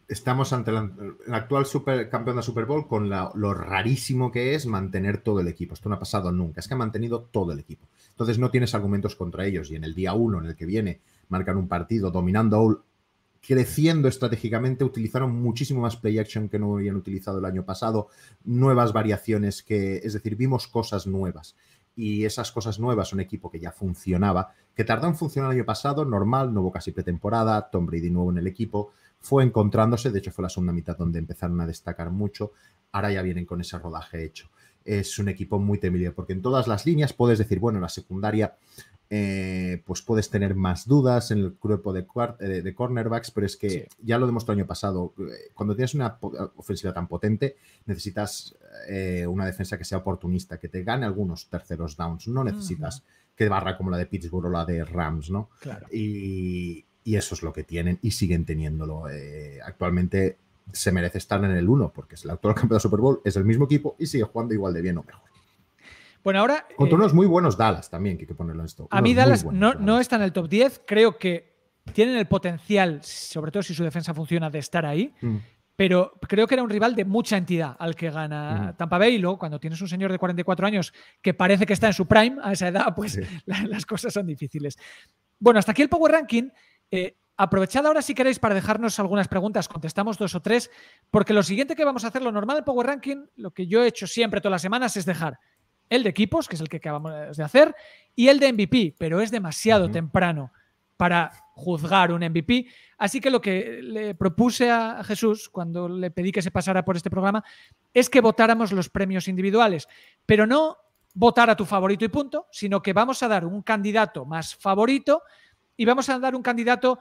Estamos ante el actual super, campeón de Super Bowl con lo rarísimo que es mantener todo el equipo. Esto no ha pasado nunca. Es que ha mantenido todo el equipo. Entonces no tienes argumentos contra ellos. Y en el día uno, en el que viene, marcan un partido dominando creciendo estratégicamente, utilizaron muchísimo más play action que no habían utilizado el año pasado, nuevas variaciones que, es decir, vimos cosas nuevas. Y esas cosas nuevas, un equipo que ya funcionaba, que tardó en funcionar el año pasado, normal, no hubo casi pretemporada, Tom Brady nuevo en el equipo, fue encontrándose, de hecho fue la segunda mitad donde empezaron a destacar mucho, ahora ya vienen con ese rodaje hecho. Es un equipo muy temible porque en todas las líneas puedes decir, bueno, la secundaria eh, pues puedes tener más dudas en el grupo de, eh, cornerbacks, pero es que ya lo demostró el año pasado, eh, cuando tienes una ofensiva tan potente, necesitas una defensa que sea oportunista, que te gane algunos terceros downs, no necesitas que barra como la de Pittsburgh o la de Rams, ¿no? Claro. Y, eso es lo que tienen y siguen teniéndolo. actualmente se merece estar en el 1 porque es el actual campeón de Super Bowl, es el mismo equipo y sigue jugando igual de bien o mejor. Bueno, ahora. Contra eh, unos muy buenos Dallas también, que hay que ponerlo en esto. a mí Dallas no, está en el top 10. Creo que tienen el potencial, sobre todo si su defensa funciona, de estar ahí. Mm. Pero creo que era un rival de mucha entidad al que gana mm. Tampa Bay. Y luego, cuando tienes un señor de 44 años que parece que está en su prime a esa edad, pues las cosas son difíciles. Bueno, hasta aquí el Power Ranking. Eh, aprovechad ahora si queréis para dejarnos algunas preguntas, contestamos dos o tres, porque lo siguiente que vamos a hacer, lo normal del Power Ranking, lo que yo he hecho siempre todas las semanas, es dejar el de equipos, que es el que acabamos de hacer, y el de MVP, pero es demasiado temprano para juzgar un MVP. Así que lo que le propuse a Jesús cuando le pedí que se pasara por este programa es que votáramos los premios individuales, pero no votar a tu favorito y punto, sino que vamos a dar un candidato más favorito y vamos a dar un candidato,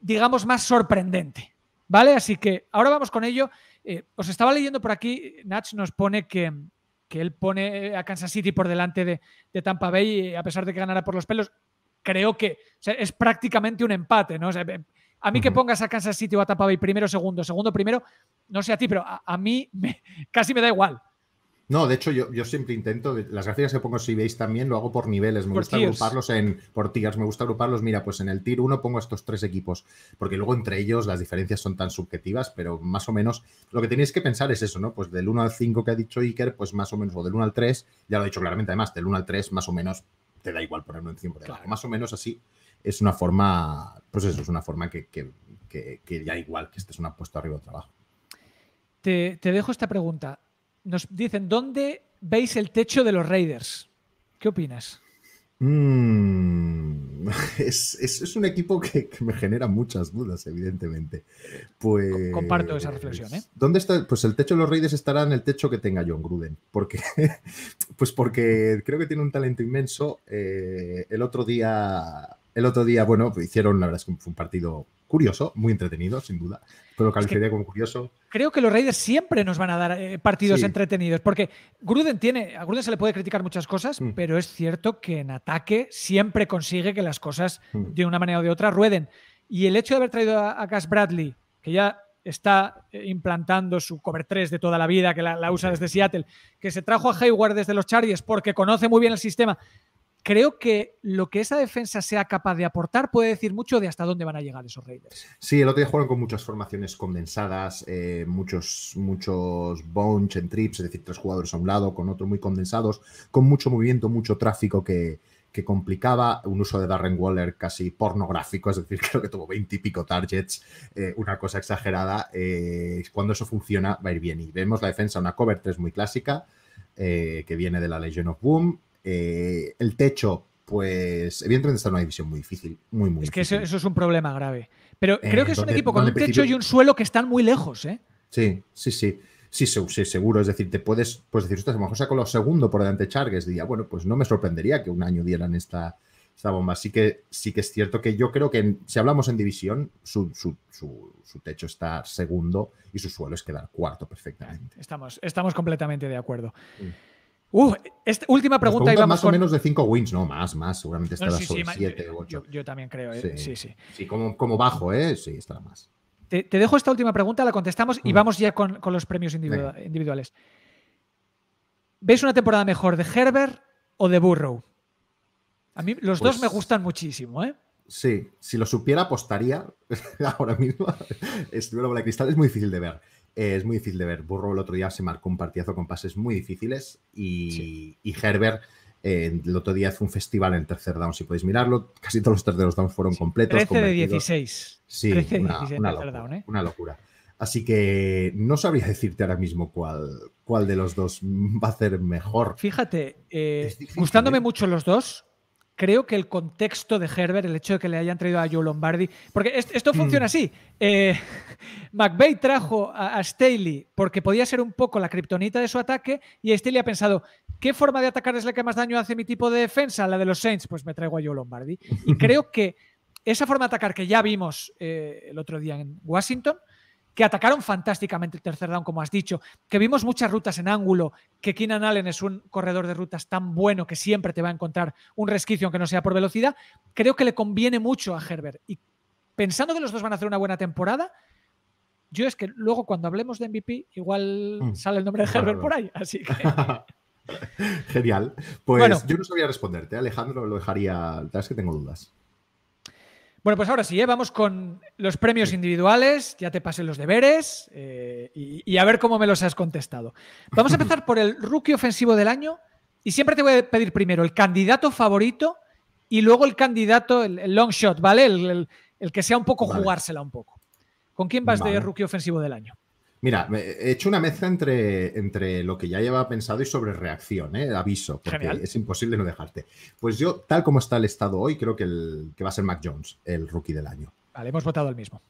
digamos, más sorprendente. ¿Vale? Así que ahora vamos con ello. Eh, os estaba leyendo por aquí, Nach nos pone que, que él pone a Kansas City por delante de, Tampa Bay, eh, a pesar de que ganara por los pelos, creo que es prácticamente un empate, ¿no? a mí que pongas a Kansas City o a Tampa Bay primero, segundo, segundo, primero, no sé a ti, pero a, mí casi me da igual. No, de hecho, yo, siempre intento, las gráficas que pongo si veis también, lo hago por niveles. Me gusta agruparlos en por tiers, me gusta agruparlos. Mira, pues en el tier 1 pongo estos tres equipos, porque luego entre ellos las diferencias son tan subjetivas, pero más o menos lo que tenéis que pensar es eso, ¿no? Pues del 1 al 5 que ha dicho Iker, pues más o menos, o del 1 al 3, ya lo he dicho claramente, además, del 1 al 3, más o menos te da igual ponerlo encima. 100 Más o menos así es una forma, pues eso, es una forma que, que, ya igual que este es una apuesta arriba de trabajo. Te, te dejo esta pregunta. Nos dicen, ¿dónde veis el techo de los Raiders? ¿Qué opinas? Mm, es, un equipo que, me genera muchas dudas, evidentemente. Pues, Comparto esa reflexión. ¿eh? ¿Dónde está? Pues el techo de los Raiders estará en el techo que tenga John Gruden. Porque, pues porque creo que tiene un talento inmenso. Eh, el otro día, el otro día, bueno, hicieron, la verdad es que fue un partido curioso, muy entretenido, sin duda lo curioso. Creo que los Raiders siempre nos van a dar eh, partidos entretenidos, porque Gruden tiene, a Gruden se le puede criticar muchas cosas, mm. pero es cierto que en ataque siempre consigue que las cosas mm. de una manera o de otra rueden. Y el hecho de haber traído a, Cas Bradley, que ya está eh, implantando su cover 3 de toda la vida, que la, la usa desde Seattle, que se trajo a Hayward desde los Chargers porque conoce muy bien el sistema, creo que lo que esa defensa sea capaz de aportar puede decir mucho de hasta dónde van a llegar esos Raiders. Sí, el otro día jugaron con muchas formaciones condensadas, eh, muchos, muchos bunch en trips, es decir, tres jugadores a un lado, con otro muy condensados, con mucho movimiento, mucho tráfico que, complicaba un uso de Darren Waller casi pornográfico, es decir, creo que tuvo 20 y pico targets, eh, una cosa exagerada. Eh, cuando eso funciona, va a ir bien. Y vemos la defensa, una cover 3 muy clásica, que viene de la Legion of Boom, eh, el techo, pues evidentemente está en una división muy difícil, muy, muy Es que Eso, es un problema grave. Pero creo que es un equipo con un techo y un suelo que están muy lejos, ¿eh? Sí, sí, sí. Sí, sí, seguro. Es decir, te puedes pues decir, a lo mejor saco lo segundo por delante de Charges. Diría, bueno, pues no me sorprendería que un año dieran esta, esta bomba. Sí que, sí que es cierto que yo creo que si hablamos en división, su, techo está segundo y su suelo es quedar cuarto perfectamente. Estamos, estamos completamente de acuerdo. Mm. Uh, esta última pregunta. más o menos de 5 wins, no, más, más. Seguramente estará sobre 7 8. Yo, también creo, ¿eh? sí. sí, sí. como, como bajo, ¿eh? Sí, estará más. Te, te, dejo esta última pregunta, la contestamos y mm. vamos ya con, con los premios individuales. ¿Ves una temporada mejor de Herbert o de Burrow? A mí los dos me pues gustan muchísimo, ¿eh? Sí, si lo supiera apostaría ahora mismo. cristal, es muy difícil de ver. Eh, es muy difícil de ver. Burro el otro día se marcó un partidazo con pases muy difíciles y, Herbert eh, el otro día fue un festival en tercer down, si podéis mirarlo. Casi todos los terceros downs fueron completos. 13 de 16. Sí, ¿eh? una, locura, Así que no sabría decirte ahora mismo cuál, cuál de los dos va a ser mejor. Fíjate, gustándome mucho los dos, creo que el contexto de Herbert, el hecho de que le hayan traído a Joe Lombardi, porque esto, mm. funciona así. Eh, McVeigh trajo a, Staley porque podía ser un poco la kriptonita de su ataque y Staley ha pensado, ¿qué forma de atacar es la que más daño hace mi tipo de defensa? La de los Saints, pues me traigo a Joe Lombardi. Y creo que esa forma de atacar que ya vimos eh, el otro día en Washington que atacaron fantásticamente el tercer down, como has dicho, que vimos muchas rutas en ángulo, que Keenan Allen es un corredor de rutas tan bueno que siempre te va a encontrar un resquicio, aunque no sea por velocidad, creo que le conviene mucho a Herbert. Y pensando que los dos van a hacer una buena temporada, yo es que luego cuando hablemos de MVP, igual mm. sale el nombre de Herbert por ahí, así que... Genial. Pues yo no sabía responderte, Alejandro, lo dejaría. que tengo dudas. Bueno, pues ahora sí, ¿eh? vamos con los premios individuales, ya te pasé los deberes eh, y, a ver cómo me los has contestado. Vamos a empezar por el rookie ofensivo del año y siempre te voy a pedir primero el candidato favorito y luego el candidato, el, long shot, ¿vale? El, que sea un poco jugársela un poco. ¿Con quién vas de rookie ofensivo del año? Mira, he hecho una mezcla entre, entre lo que ya llevaba pensado y sobre reacción, ¿eh? aviso, porque es imposible no dejarte. Pues yo, tal como está el estado hoy, creo que, el, que va a ser Mac Jones, el rookie del año. Vale, hemos votado el mismo.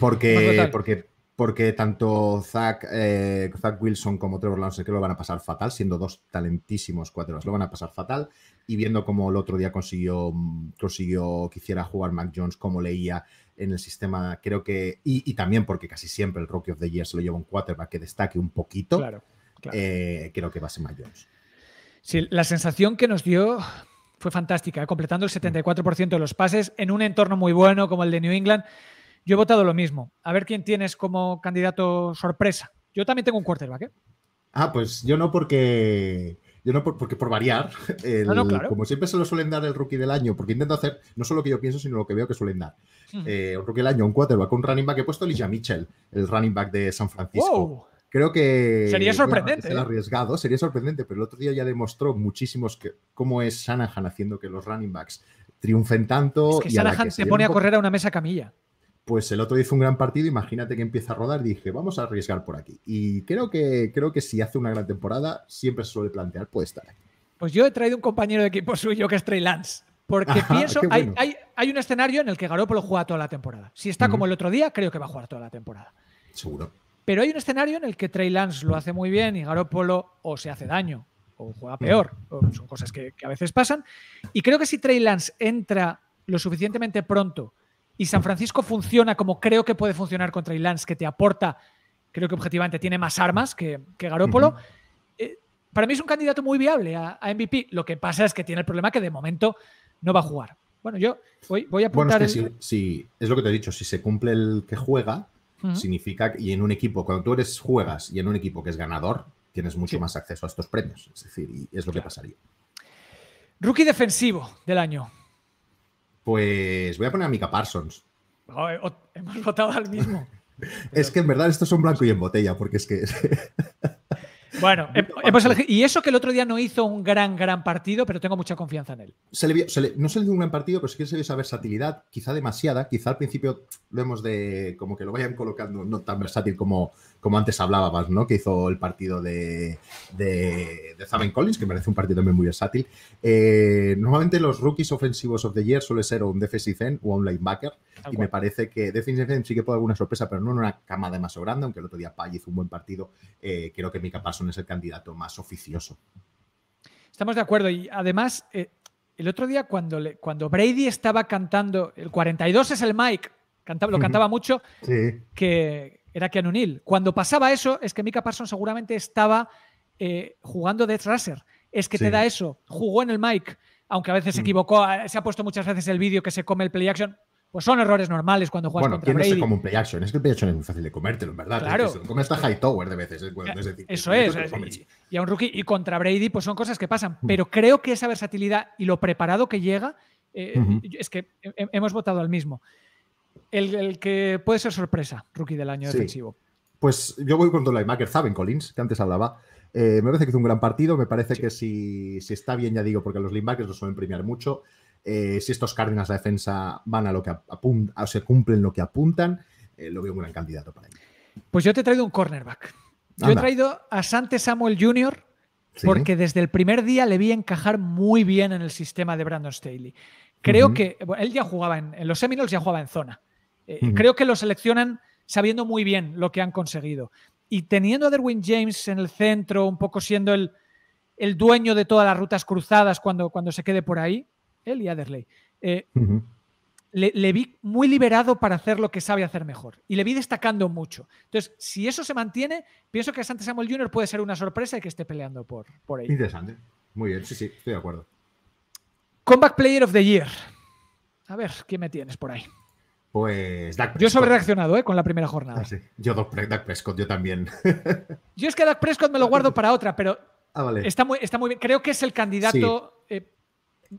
Porque, porque, porque tanto Zach, eh, Wilson como Trevor Lawrence que lo van a pasar fatal, siendo dos talentísimos cuatro, lo van a pasar fatal. Y viendo cómo el otro día consiguió, consiguió que jugar Mac Jones, cómo leía en el sistema, creo que, y, también porque casi siempre el Rookie of the Year se lo lleva un quarterback que destaque un poquito, claro, eh, creo que va a ser Mayones. Sí, la sensación que nos dio fue fantástica, ¿eh? completando el 74% de los pases en un entorno muy bueno como el de New England. Yo he votado lo mismo. A ver quién tienes como candidato sorpresa. Yo también tengo un quarterback. ¿eh? Ah, pues yo no porque yo no, porque por variar, como siempre se lo suelen dar el rookie del año, porque intento hacer no solo lo que yo pienso, sino lo que veo que suelen dar. Hmm. Eh, un rookie del año, un quarterback, un running back. He puesto Elijah Mitchell, el running back de San Francisco. Creo que. Sería sorprendente. Sería ¿eh? arriesgado, sería sorprendente, pero el otro día ya demostró muchísimos que, cómo es Shanahan haciendo que los running backs triunfen tanto. Es que Shanahan se pone a correr a una mesa camilla. Pues el otro hizo un gran partido, imagínate que empieza a rodar, dije, vamos a arriesgar por aquí. Y creo que, creo que si hace una gran temporada, siempre se suele plantear, puede estar Pues yo he traído un compañero de equipo suyo que es Trey Lance. Porque ah, pienso, hay, un escenario en el que Garoppolo juega toda la temporada. Si está como el otro día, creo que va a jugar toda la temporada. Seguro. Pero hay un escenario en el que Trey Lance lo hace muy bien y Garoppolo o se hace daño o juega mm. peor. son cosas que, que, a veces pasan. Y creo que si Trey Lance entra lo suficientemente pronto y San Francisco funciona como creo que puede funcionar contra Trey que te aporta, creo que objetivamente tiene más armas que, Garópolo. Eh, para mí es un candidato muy viable a, MVP. Lo que pasa es que tiene el problema que de momento no va a jugar. Bueno, yo voy, voy a apuntar. es si, es lo que te he dicho, si se cumple el que juega, significa y en un equipo, cuando tú eres juegas y en un equipo que es ganador, tienes mucho más acceso a estos premios. Es decir, es lo que pasaría. Rookie defensivo del año. Pues voy a poner a Mika Parsons. hemos votado al mismo. es que en verdad estos son blanco y en botella, porque es que Bueno, hemos y eso que el otro día no hizo un gran, gran partido, pero tengo mucha confianza en él. Se no se le dio un gran partido, pero sí que se le esa versatilidad, quizá demasiada, quizá al principio lo hemos de, como que lo vayan colocando no tan versátil como, como antes hablábamos, ¿no? Que hizo el partido de, de, Collins, que parece un partido también muy versátil. Eh, normalmente los rookies ofensivos of the year suele ser un defensive end o un linebacker, y me parece que defensive end sí que puede haber una sorpresa, pero no en una cama más grande, aunque el otro día Pay hizo un buen partido, eh, creo que capaz son es el candidato más oficioso. Estamos de acuerdo y además eh, el otro día cuando, cuando Brady estaba cantando, el 42 es el Mike, cantaba, lo cantaba mucho, que era Keanu Neal. Cuando pasaba eso es que Mika Parsons seguramente estaba eh, jugando de Racer. Es que te da eso, jugó en el Mike aunque a veces se mm. equivocó, eh, se ha puesto muchas veces el vídeo que se come el play action, pues son errores normales cuando juegas bueno, contra Brady. Bueno, un play action? Es que el play action es muy fácil de comértelo, verdad. Claro. Come high-tower de veces. Eh, eso es. y, a un rookie y contra Brady, pues son cosas que pasan. Hmm. Pero creo que esa versatilidad y lo preparado que llega, eh, eh, es que hemos votado al mismo. El, que puede ser sorpresa, rookie del año defensivo. Pues yo voy contra Don Linebacker, saben, Collins, que antes hablaba. me parece que hizo un gran partido. Me parece que si, si, está bien, ya digo, porque los linebackers lo suelen premiar mucho. Eh, si estos Cardinals de defensa van a lo que o se cumplen lo que apuntan, eh, lo veo un gran candidato para mí Pues yo te he traído un cornerback. Yo he traído a Sante Samuel Jr. porque desde el primer día le vi encajar muy bien en el sistema de Brandon Staley. Creo que él ya jugaba en, los Seminoles, ya jugaba en zona. Eh, creo que lo seleccionan sabiendo muy bien lo que han conseguido. Y teniendo a Derwin James en el centro, un poco siendo el, el dueño de todas las rutas cruzadas cuando, cuando se quede por ahí, él y Adderley. Eh, le, vi muy liberado para hacer lo que sabe hacer mejor y le vi destacando mucho. Entonces, si eso se mantiene, pienso que Asante Samuel Jr. puede ser una sorpresa y que esté peleando por, por ahí. Interesante. Muy bien, sí, sí, estoy de acuerdo. Comeback Player of the Year. A ver, ¿qué me tienes por ahí? Pues Yo sobre reaccionado ¿eh? con la primera jornada. Ah, sí. Yo Dak Prescott, yo también. yo es que Dak Prescott me lo guardo para otra, pero ah, está, muy, está muy bien. Creo que es el candidato eh,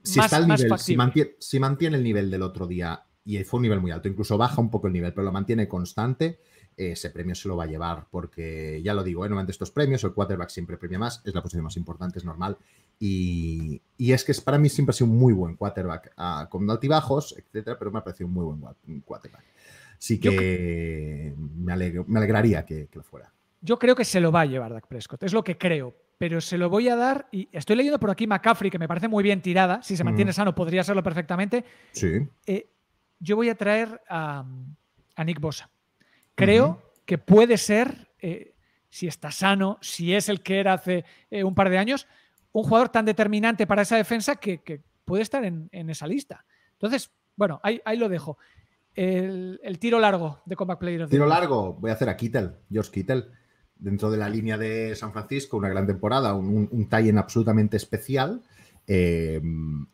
si mantiene, el nivel del otro día y fue un nivel muy alto, incluso baja un poco el nivel, pero lo mantiene constante, ese premio se lo va a llevar, porque ya lo digo, ¿eh? normalmente estos premios, el quarterback siempre premia más, es la posición más importante, es normal. Y, es que para mí siempre ha sido un muy buen quarterback, ah, con altibajos, etcétera, pero me ha parecido un muy buen quarterback. Así que me, alegraría que, que lo fuera. Yo creo que se lo va a llevar Dak Prescott, es lo que creo, pero se lo voy a dar. Y estoy leyendo por aquí McCaffrey, que me parece muy bien tirada. Si se mm. mantiene sano, podría serlo perfectamente. Sí. Eh, yo voy a traer a, Nick Bosa. Creo que puede ser, eh, si está sano, si es el que era hace eh, un par de años, un jugador tan determinante para esa defensa que, puede estar en, esa lista. Entonces, bueno, ahí, lo dejo. El, tiro largo de Combat Player. Tiro largo, voy a hacer a Kittel, George Kittel dentro de la línea de San Francisco, una gran temporada, un, un absolutamente especial. Eh,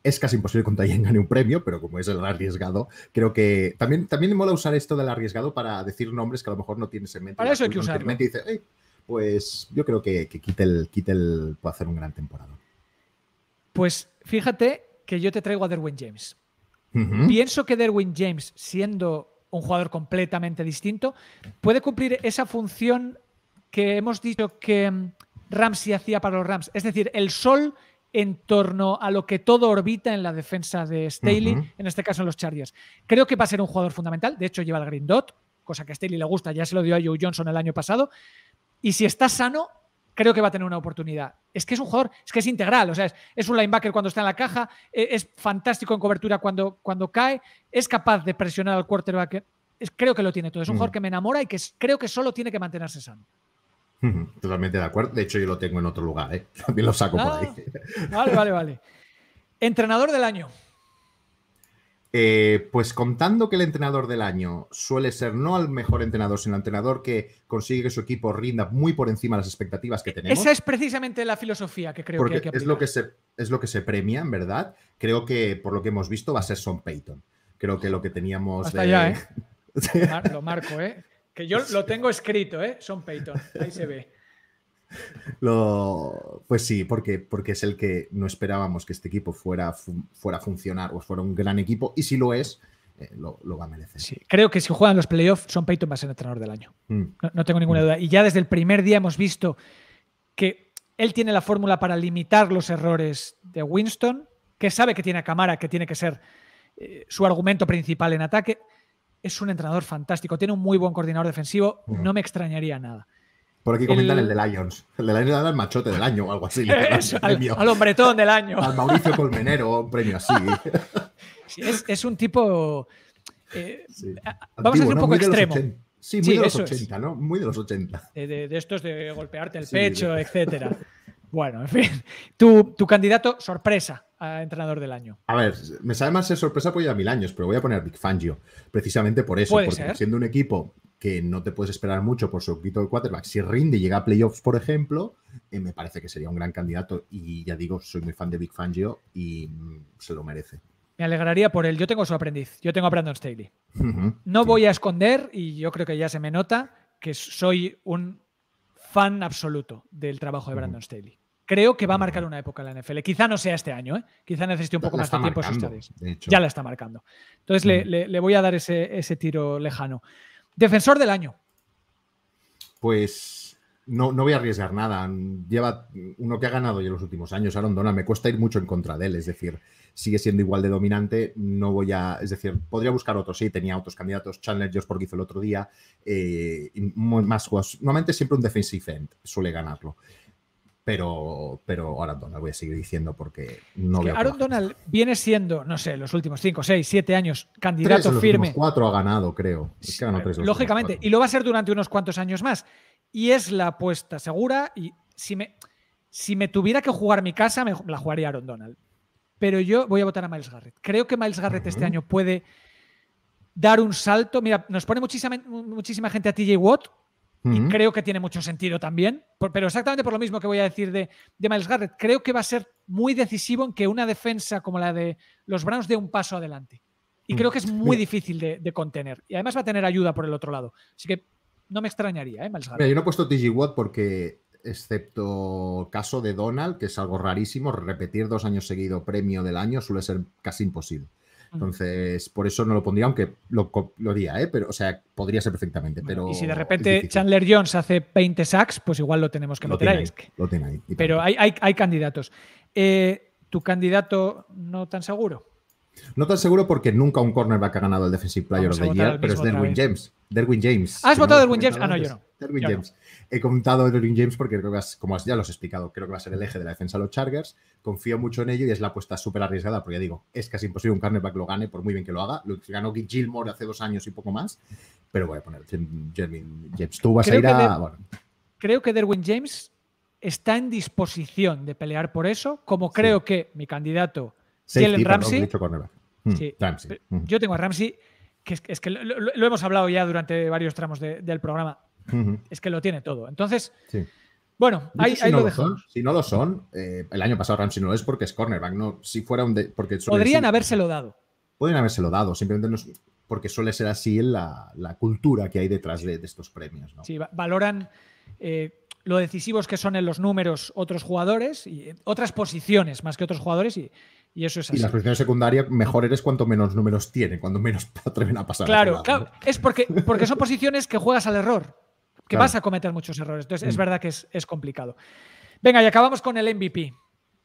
es casi imposible que un tie-in gane un premio, pero como es el arriesgado, creo que también, también mola usar esto del arriesgado para decir nombres que a lo mejor no tienes en mente. Para eso hay que usar pues yo creo que, que Kittel, puede hacer un gran temporada. Pues fíjate que yo te traigo a Derwin James. Pienso que Derwin James, siendo un jugador completamente distinto, puede cumplir esa función que hemos dicho que Ramsey hacía para los Rams. Es decir, el sol en torno a lo que todo orbita en la defensa de Staley, en este caso en los Chargers. Creo que va a ser un jugador fundamental. De hecho, lleva el Green Dot, cosa que a Staley le gusta, ya se lo dio a Joe Johnson el año pasado. Y si está sano, creo que va a tener una oportunidad. Es que es un jugador, es que es integral, o sea, es, un linebacker cuando está en la caja, e, es, fantástico en cobertura cuando, cuando cae, es capaz de presionar al quarterback. creo que lo tiene todo. Es un jugador que me enamora y que creo que solo tiene que mantenerse sano. Totalmente de acuerdo. De hecho, yo lo tengo en otro lugar, ¿eh? También lo saco por ahí. Ah, vale, vale, vale. Entrenador del año. Eh, pues contando que el entrenador del año suele ser no el mejor entrenador, sino el entrenador que consigue que su equipo rinda muy por encima de las expectativas que e-, tenemos. Esa es precisamente la filosofía que creo que es lo que se Es lo que se premia, en verdad. Creo que, por lo que hemos visto, va a ser Son Peyton. Creo que lo que teníamos ¿eh? lo marco, ¿eh? Que yo lo tengo escrito, ¿eh? Son Peyton, ahí se ve. pues sí, porque, porque es el que no esperábamos que este equipo fuera, fuera a funcionar o fuera un gran equipo, y si lo es, eh, lo, lo, va a merecer. Sí, creo que si juegan los playoffs, Son Peyton va a ser entrenador del año. Mm. No, tengo ninguna mm. duda. Y ya desde el primer día hemos visto que él tiene la fórmula para limitar los errores de Winston, que sabe que tiene a Camara, que tiene que ser eh, su argumento principal en ataque es un entrenador fantástico, tiene un muy buen coordinador defensivo, no me extrañaría nada. Por aquí comentan el, de Lions. El de Lions era el machote del año o algo así. al, hombretón del año. al Mauricio Colmenero, un premio así. es, es, un tipo. Eh, vamos a decir un poco extremo. Sí, muy de los 80, ¿no? Muy de los 80. De, de, estos de golpearte el pecho, etc. etcétera. Bueno, en fin, tu, candidato sorpresa a entrenador del año. A ver, me sabe más ser sorpresa porque ya mil años, pero voy a poner Big Fangio, precisamente por eso, porque siendo un equipo que no te puedes esperar mucho por su quinto de quarterback, si rinde y llega a playoffs, por ejemplo, eh, me parece que sería un gran candidato y ya digo, soy muy fan de Big Fangio y mm, se lo merece. Me alegraría por él. Yo tengo su aprendiz. Yo tengo a Brandon Staley. no voy a esconder, y yo creo que ya se me nota, que soy un fan absoluto del trabajo de Brandon Staley creo que va a marcar una época la NFL. Quizá no sea este año, ¿eh? quizá necesite un poco más de tiempo Ya la está marcando. Entonces le, voy a dar ese, tiro lejano. Defensor del año. Pues no, voy a arriesgar nada. Lleva uno que ha ganado ya en los últimos años, Aaron Donald. Me cuesta ir mucho en contra de él, es decir, sigue siendo igual de dominante. No voy a, es decir, podría buscar otro. Sí, tenía otros candidatos. Chandler Jones porque hizo el otro día. Eh, más Normalmente siempre un defensive end suele ganarlo pero, pero Aaron Donald voy a seguir diciendo porque no veo. Aaron Donald viene siendo, no sé, los últimos 5, 6, 7 años candidato tres los firme. Cuatro ha ganado, creo. Es que Lógicamente, y lo va a ser durante unos cuantos años más. Y es la apuesta segura. Y si me, si me tuviera que jugar mi casa, la jugaría Aaron Donald. Pero yo voy a votar a Miles Garrett. Creo que Miles Garrett este año puede dar un salto. Mira, nos pone muchísima, muchísima gente a TJ Watt y creo que tiene mucho sentido también, pero exactamente por lo mismo que voy a decir de, Miles Garrett, creo que va a ser muy decisivo en que una defensa como la de los Browns dé un paso adelante. Y mm. creo que es muy difícil de, contener. Y además va a tener ayuda por el otro lado. Así que no me extrañaría, ¿eh, Miles Garrett. yo no he puesto TG Watt porque, excepto caso de Donald, que es algo rarísimo, repetir dos años seguido premio del año suele ser casi imposible. Entonces, por eso no lo pondría, aunque lo, lo ¿eh? pero, o sea, podría ser perfectamente. pero y si de repente Chandler Jones hace 20 sacks, pues igual lo tenemos que meter ahí, Lo tiene ahí. Pero hay, hay, hay candidatos. Eh, ¿Tu candidato no tan seguro? No tan seguro porque nunca un cornerback ha ganado el Defensive Player of the Year, pero es Derwin James. Derwin James. ¿Has votado Derwin James? Ah, no, yo no. Derwin James. He comentado Derwin James porque creo que como ya lo has explicado, creo que va a ser el eje de la defensa de los Chargers. Confío mucho en ello y es la apuesta súper arriesgada porque ya digo, es casi imposible un cornerback lo gane por muy bien que lo haga. Lo ganó Gilmore hace dos años y poco más, pero voy a poner Derwin James. Tú vas a ir a... Creo que Derwin James está en disposición de pelear por eso, como creo que mi candidato Mm, mm. Yo tengo a Ramsey, que es, que lo, hemos hablado ya durante varios tramos del programa. Es que lo tiene todo. Entonces, bueno, hay. si no lo Son, si no lo son, eh, el año pasado Ramsey no lo es porque es cornerback. No, si fuera un porque Podrían haberse habérselo dado. Podrían habérselo dado, simplemente porque suele ser así la, la, cultura que hay detrás de, estos premios. Sí, valoran eh, lo decisivos que son en los números otros jugadores y otras posiciones más que otros jugadores y, y eso es así. Y la posición secundaria mejor eres cuanto menos números tiene, cuanto menos atreven a pasar. Claro, claro. Es porque, porque son posiciones que juegas al error, que vas a cometer muchos errores. Entonces, es mm. verdad que es, complicado. Venga, y acabamos con el MVP.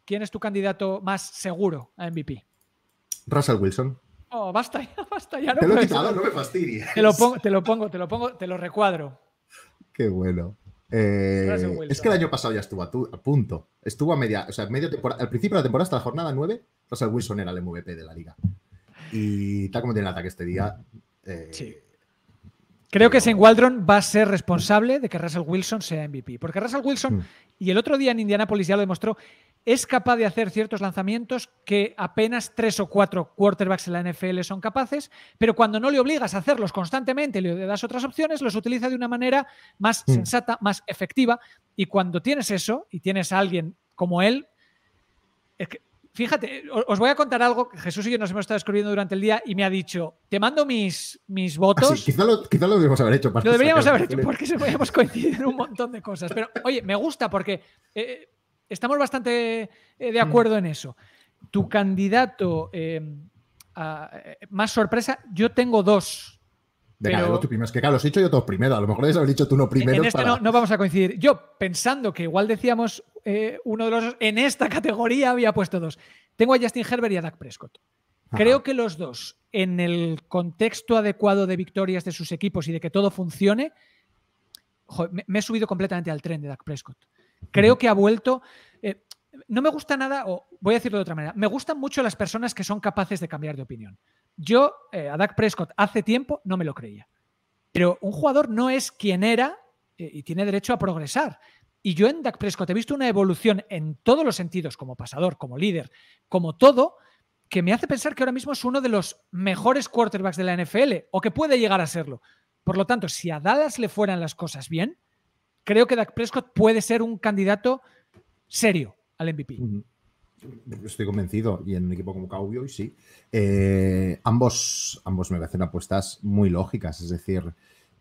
¿Quién es tu candidato más seguro a MVP? Russell Wilson. Oh, basta ya, basta ya. No te lo he quitado, no me fastidies. pongo, te lo pongo, te lo pongo, te lo recuadro. Qué bueno. Eh, es que el año pasado ya estuvo a, punto. Estuvo a media, o sea, medio al principio de la temporada, hasta la jornada 9, Russell Wilson era el MVP de la liga. Y tal como tiene el ataque este día, eh, sí. Creo que saint Waldron va a ser responsable de que Russell Wilson sea MVP. Porque Russell Wilson, mm. y el otro día en Indianapolis ya lo demostró, es capaz de hacer ciertos lanzamientos que apenas tres o cuatro quarterbacks en la NFL son capaces, pero cuando no le obligas a hacerlos constantemente, le das otras opciones, los utiliza de una manera más mm. sensata, más efectiva. Y cuando tienes eso y tienes a alguien como él, es Fíjate, os voy a contar algo que Jesús y yo nos hemos estado descubriendo durante el día y me ha dicho, te mando mis, mis ah, votos. quizá, lo, deberíamos haber hecho. lo deberíamos haber hecho porque se podíamos coincidir en un montón de cosas. Pero oye, me gusta porque eh, eh, estamos bastante eh, de mm. acuerdo en eso. Tu candidato em, más sorpresa, yo tengo dos. Venga, pero, tú primero. Es que claro, los he dicho yo todos primero. A lo mejor les haber dicho tú este no primero. En no, vamos a coincidir. Yo, pensando que igual decíamos eh, uno de los. En esta categoría había puesto dos. Tengo a Justin Herbert y a Dak Prescott. Creo que los dos, en el contexto adecuado de victorias de sus equipos y de que todo funcione, me, he subido completamente al tren de Dak Prescott. Creo que ha vuelto. Eh, no me gusta nada, o voy a decirlo de otra manera, me gustan mucho las personas que son capaces de cambiar de opinión. Yo eh, a Dak Prescott hace tiempo no me lo creía. Pero un jugador no es quien era y tiene derecho a progresar. Y yo en Dak Prescott he visto una evolución en todos los sentidos, como pasador, como líder, como todo, que me hace pensar que ahora mismo es uno de los mejores quarterbacks de la NFL o que puede llegar a serlo. Por lo tanto, si a Dallas le fueran las cosas bien, creo que Dak Prescott puede ser un candidato serio al MVP. Estoy convencido, y en un equipo como hoy, sí. Eh, ambos, ambos me hacen apuestas muy lógicas, es decir,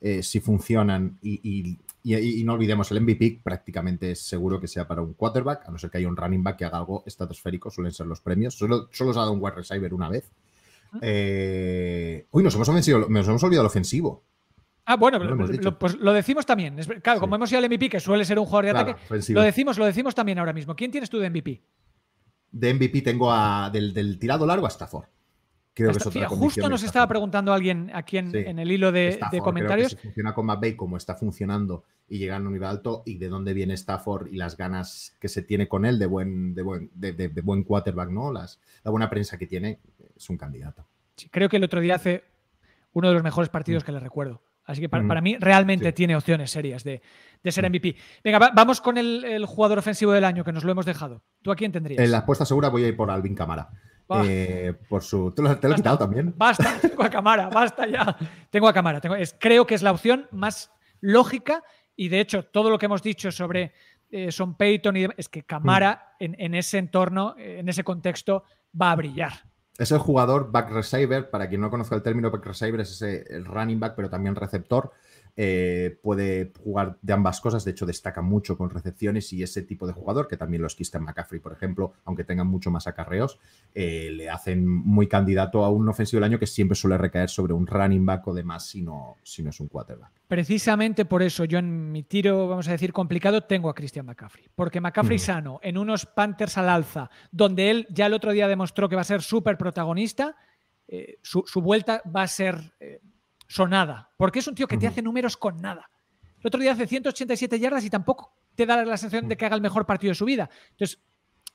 eh, si funcionan y y, no olvidemos, el MVP prácticamente es seguro que sea para un quarterback, a no ser que haya un running back que haga algo estratosférico, suelen ser los premios. Solo, solo se ha dado un wide receiver una vez. Eh, uy, nos hemos, olvidado el ofensivo. Ah, bueno, pues lo decimos también. claro, como hemos ido al MVP, que suele ser un jugador de ataque, lo decimos, lo decimos también ahora mismo. ¿Quién tienes tú de MVP? De MVP tengo a, del, del tirado largo a Stafford. Justo nos estaba preguntando alguien aquí en, en el hilo de, comentarios. cómo funciona con como está funcionando y llegando a un nivel alto, y de dónde viene Stafford y las ganas que se tiene con él de buen, de buen, quarterback, ¿no? Las, la buena prensa que tiene, es un candidato. creo que el otro día hace uno de los mejores partidos mm. que le recuerdo. Así que para, mm. mí realmente tiene opciones serias de, ser MVP. Mm. Venga, vamos con el, jugador ofensivo del año, que nos lo hemos dejado. ¿Tú a quién tendrías? En la apuesta segura voy a ir por Alvin Camara. Eh, por su. ¿Te lo, has quitado también? Basta, tengo a cámara, basta ya. Tengo a cámara. creo que es la opción más lógica y de hecho todo lo que hemos dicho sobre eh, Son Peyton y es que Camara mm. en, ese entorno, en ese contexto, va a brillar. Es el jugador back receiver, para quien no conozca el término back receiver, es ese el running back, pero también receptor, eh, puede jugar de ambas cosas, de hecho destaca mucho con recepciones y ese tipo de jugador, que también los quiste McCaffrey, por ejemplo, aunque tengan mucho más acarreos, eh, le hacen muy candidato a un ofensivo del año que siempre suele recaer sobre un running back o demás si no, si no es un quarterback. Precisamente por eso yo en mi tiro, vamos a decir, complicado, tengo a Christian McCaffrey, porque McCaffrey mm. sano en unos Panthers al alza, donde él ya el otro día demostró que va a ser súper protagonista, eh, su, su, vuelta va a ser sonada, porque es un tío que te hace números con nada. El otro día hace 187 yardas y tampoco te da la sensación de que haga el mejor partido de su vida. Entonces,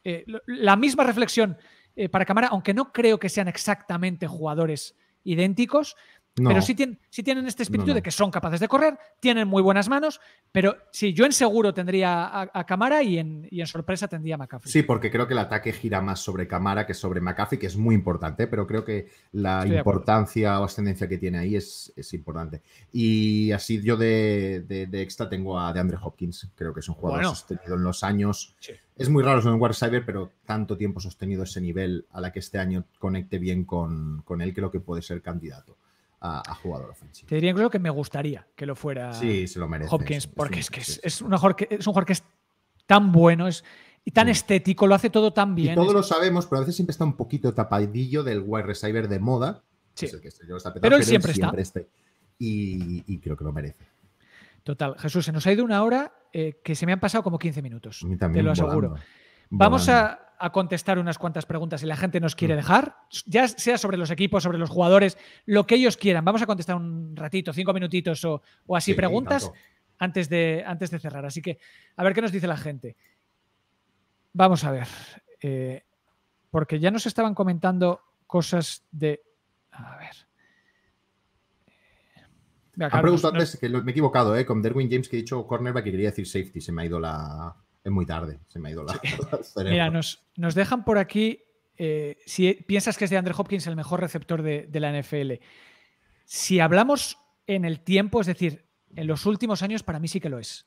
eh, la misma reflexión eh, para cámara, aunque no creo que sean exactamente jugadores idénticos, pero sí, tienen, este espíritu de que son capaces de correr, tienen muy buenas manos, pero sí, yo en seguro tendría a, Camara y en, sorpresa tendría a McAfee. Sí, porque creo que el ataque gira más sobre Camara que sobre McAfee, que es muy importante, pero creo que la importancia o ascendencia que tiene ahí es, importante. Y así yo de, extra tengo a DeAndre Hopkins, creo que es un jugador sostenido en los años. Es muy raro en War Cyber, pero tanto tiempo sostenido ese nivel a la que este año conecte bien con, con él, creo que puede ser candidato a, a, jugador ofensivo. Te diría incluso que me gustaría que lo fuera Hopkins, porque es que es, un jugador que, es un es tan bueno, es, y tan estético, lo hace todo tan bien. Y todos lo sabemos, pero a veces siempre está un poquito tapadillo del wide receiver de moda. Que pero él siempre, está. Y, creo que lo merece. Total, Jesús, se nos ha ido una hora eh, que se me han pasado como 15 minutos. te lo aseguro. Vamos a a contestar unas cuantas preguntas y la gente nos quiere mm. dejar, ya sea sobre los equipos, sobre los jugadores, lo que ellos quieran. Vamos a contestar un ratito, cinco minutitos o, así preguntas antes de, antes de cerrar. Así que a ver qué nos dice la gente. Vamos a ver, eh, porque ya nos estaban comentando cosas de... A ver. Eh, preguntado me he equivocado, eh, con Derwin James que he dicho cornerback y quería decir safety, se me ha ido la, es muy tarde, se me ha ido la. Mira, nos, nos, dejan por aquí. Eh, si piensas que es de Andrew Hopkins el mejor receptor de, la NFL. Si hablamos en el tiempo, es decir, en los últimos años, para mí sí que lo es.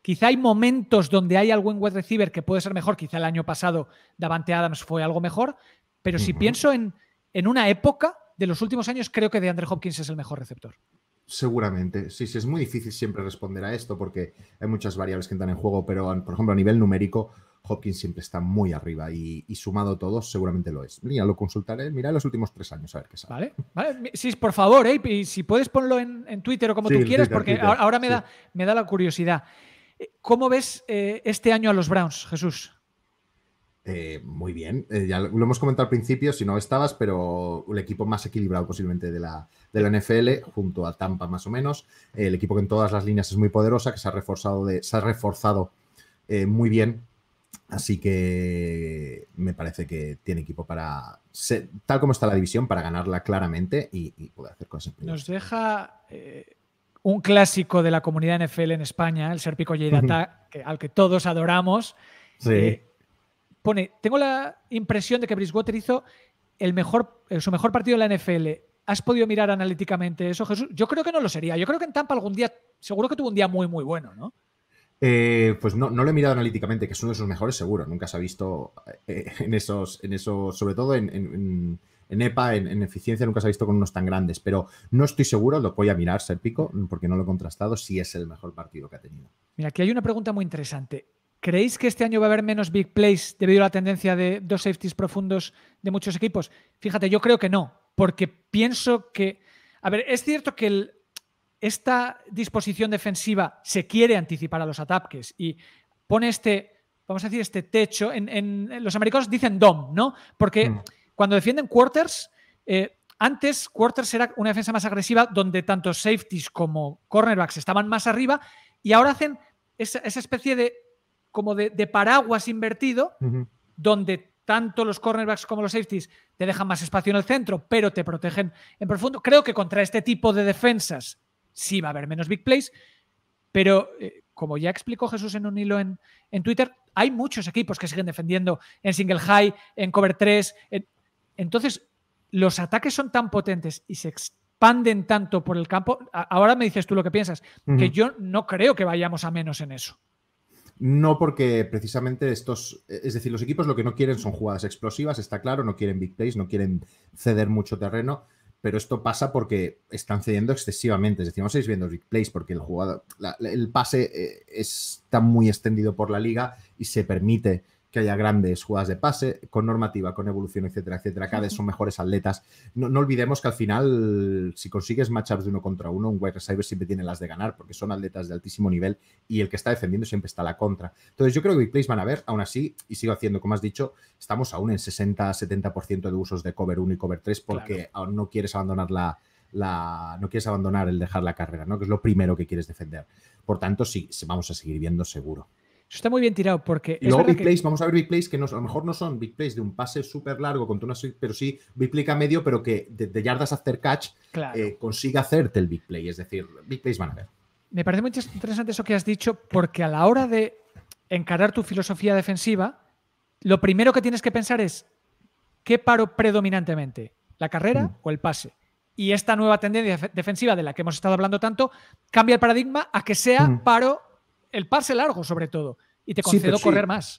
Quizá hay momentos donde hay algún wide receiver que puede ser mejor. Quizá el año pasado Davante Adams fue algo mejor. Pero si pienso en, en, una época de los últimos años, creo que de Andrew Hopkins es el mejor receptor. Seguramente, sí, sí, es muy difícil siempre responder a esto porque hay muchas variables que entran en juego, pero por ejemplo a nivel numérico, Hopkins siempre está muy arriba y, sumado todo seguramente lo es. Mira, lo consultaré, mira los últimos tres años a ver qué sale. Vale, Sí, por favor, eh, y si puedes ponerlo en, Twitter o como tú quieras, porque ahora me, da, me da la curiosidad. Eh, ¿Cómo ves eh, este año a los Browns, Jesús? Eh, muy bien, eh, ya lo hemos comentado al principio, si no estabas, pero el equipo más equilibrado posiblemente de la, de la NFL, junto a Tampa más o menos, el equipo que en todas las líneas es muy poderosa, que se ha reforzado, de, se ha reforzado eh, muy bien, así que me parece que tiene equipo para, tal como está la división, para ganarla claramente y, poder hacer cosas. Nos deja un clásico de la comunidad NFL en España, el Serpico Lleidata, al que todos adoramos. Sí pone, tengo la impresión de que Bridgewater hizo eh, su mejor partido en la NFL. ¿Has podido mirar analíticamente eso, Jesús? Yo creo que no lo sería. Yo creo que en Tampa algún día, seguro que tuvo un día muy, muy bueno, ¿no? Eh, pues no, no, lo he mirado analíticamente, que es uno de sus mejores, seguro. Nunca se ha visto eh, en esos, en sobre todo en, EPA, en, en, eficiencia, nunca se ha visto con unos tan grandes. Pero no estoy seguro, lo voy a mirar, Serpico, porque no lo he contrastado, si es el mejor partido que ha tenido. Mira, aquí hay una pregunta muy interesante. ¿Creéis que este año va a haber menos big plays debido a la tendencia de dos safeties profundos de muchos equipos? Fíjate, yo creo que no, porque pienso que... A ver, es cierto que esta disposición defensiva se quiere anticipar a los ataques y pone este, vamos a decir, este techo. En, los americanos dicen dom, ¿no? Porque mm. cuando defienden quarters, eh, antes quarters era una defensa más agresiva donde tanto safeties como cornerbacks estaban más arriba y ahora hacen esa especie de como de, paraguas invertido, donde tanto los cornerbacks como los safeties te dejan más espacio en el centro, pero te protegen en profundo. Creo que contra este tipo de defensas sí va a haber menos big plays, pero eh, como ya explicó Jesús en un hilo en, en, Twitter, hay muchos equipos que siguen defendiendo en single high, en cover 3. entonces, los ataques son tan potentes y se expanden tanto por el campo. ahora me dices tú lo que piensas, que yo no creo que vayamos a menos en eso. No porque precisamente estos, e, es decir, los equipos lo que no quieren son jugadas explosivas, está claro, no quieren big plays, no quieren ceder mucho terreno, pero esto pasa porque están cediendo excesivamente. Es decir, no estáis viendo big plays porque el jugador, el pase eh, está muy extendido por la liga y se permite que haya grandes jugadas de pase, con normativa, con evolución, etcétera, etcétera. Cada vez son mejores atletas. No, olvidemos que al final, si consigues matchups de uno contra uno, un wide receiver siempre tiene las de ganar, porque son atletas de altísimo nivel y el que está defendiendo siempre está a la contra. Entonces, yo creo que big plays van a ver, aún así, y sigo haciendo, como has dicho, estamos aún en 60-70% de usos de cover 1 y cover 3, porque aún no quieres abandonar la, la, no quieres abandonar el dejar la carrera, ¿no? Que es lo primero que quieres defender. Por tanto, sí, vamos a seguir viendo seguro está muy bien tirado porque. Y luego big vamos a ver big plays que a lo mejor no son big plays de un pase súper largo con una. Pero sí big play a medio, pero que de, yardas after catch eh, consiga hacerte el big play. Es decir, big plays van a ver. Me parece muy interesante eso que has dicho porque a la hora de encarar tu filosofía defensiva, lo primero que tienes que pensar es qué paro predominantemente, la carrera mm. o el pase. Y esta nueva tendencia defensiva de la que hemos estado hablando tanto cambia el paradigma a que sea mm. paro el pase largo, sobre todo. Y te concedo correr más.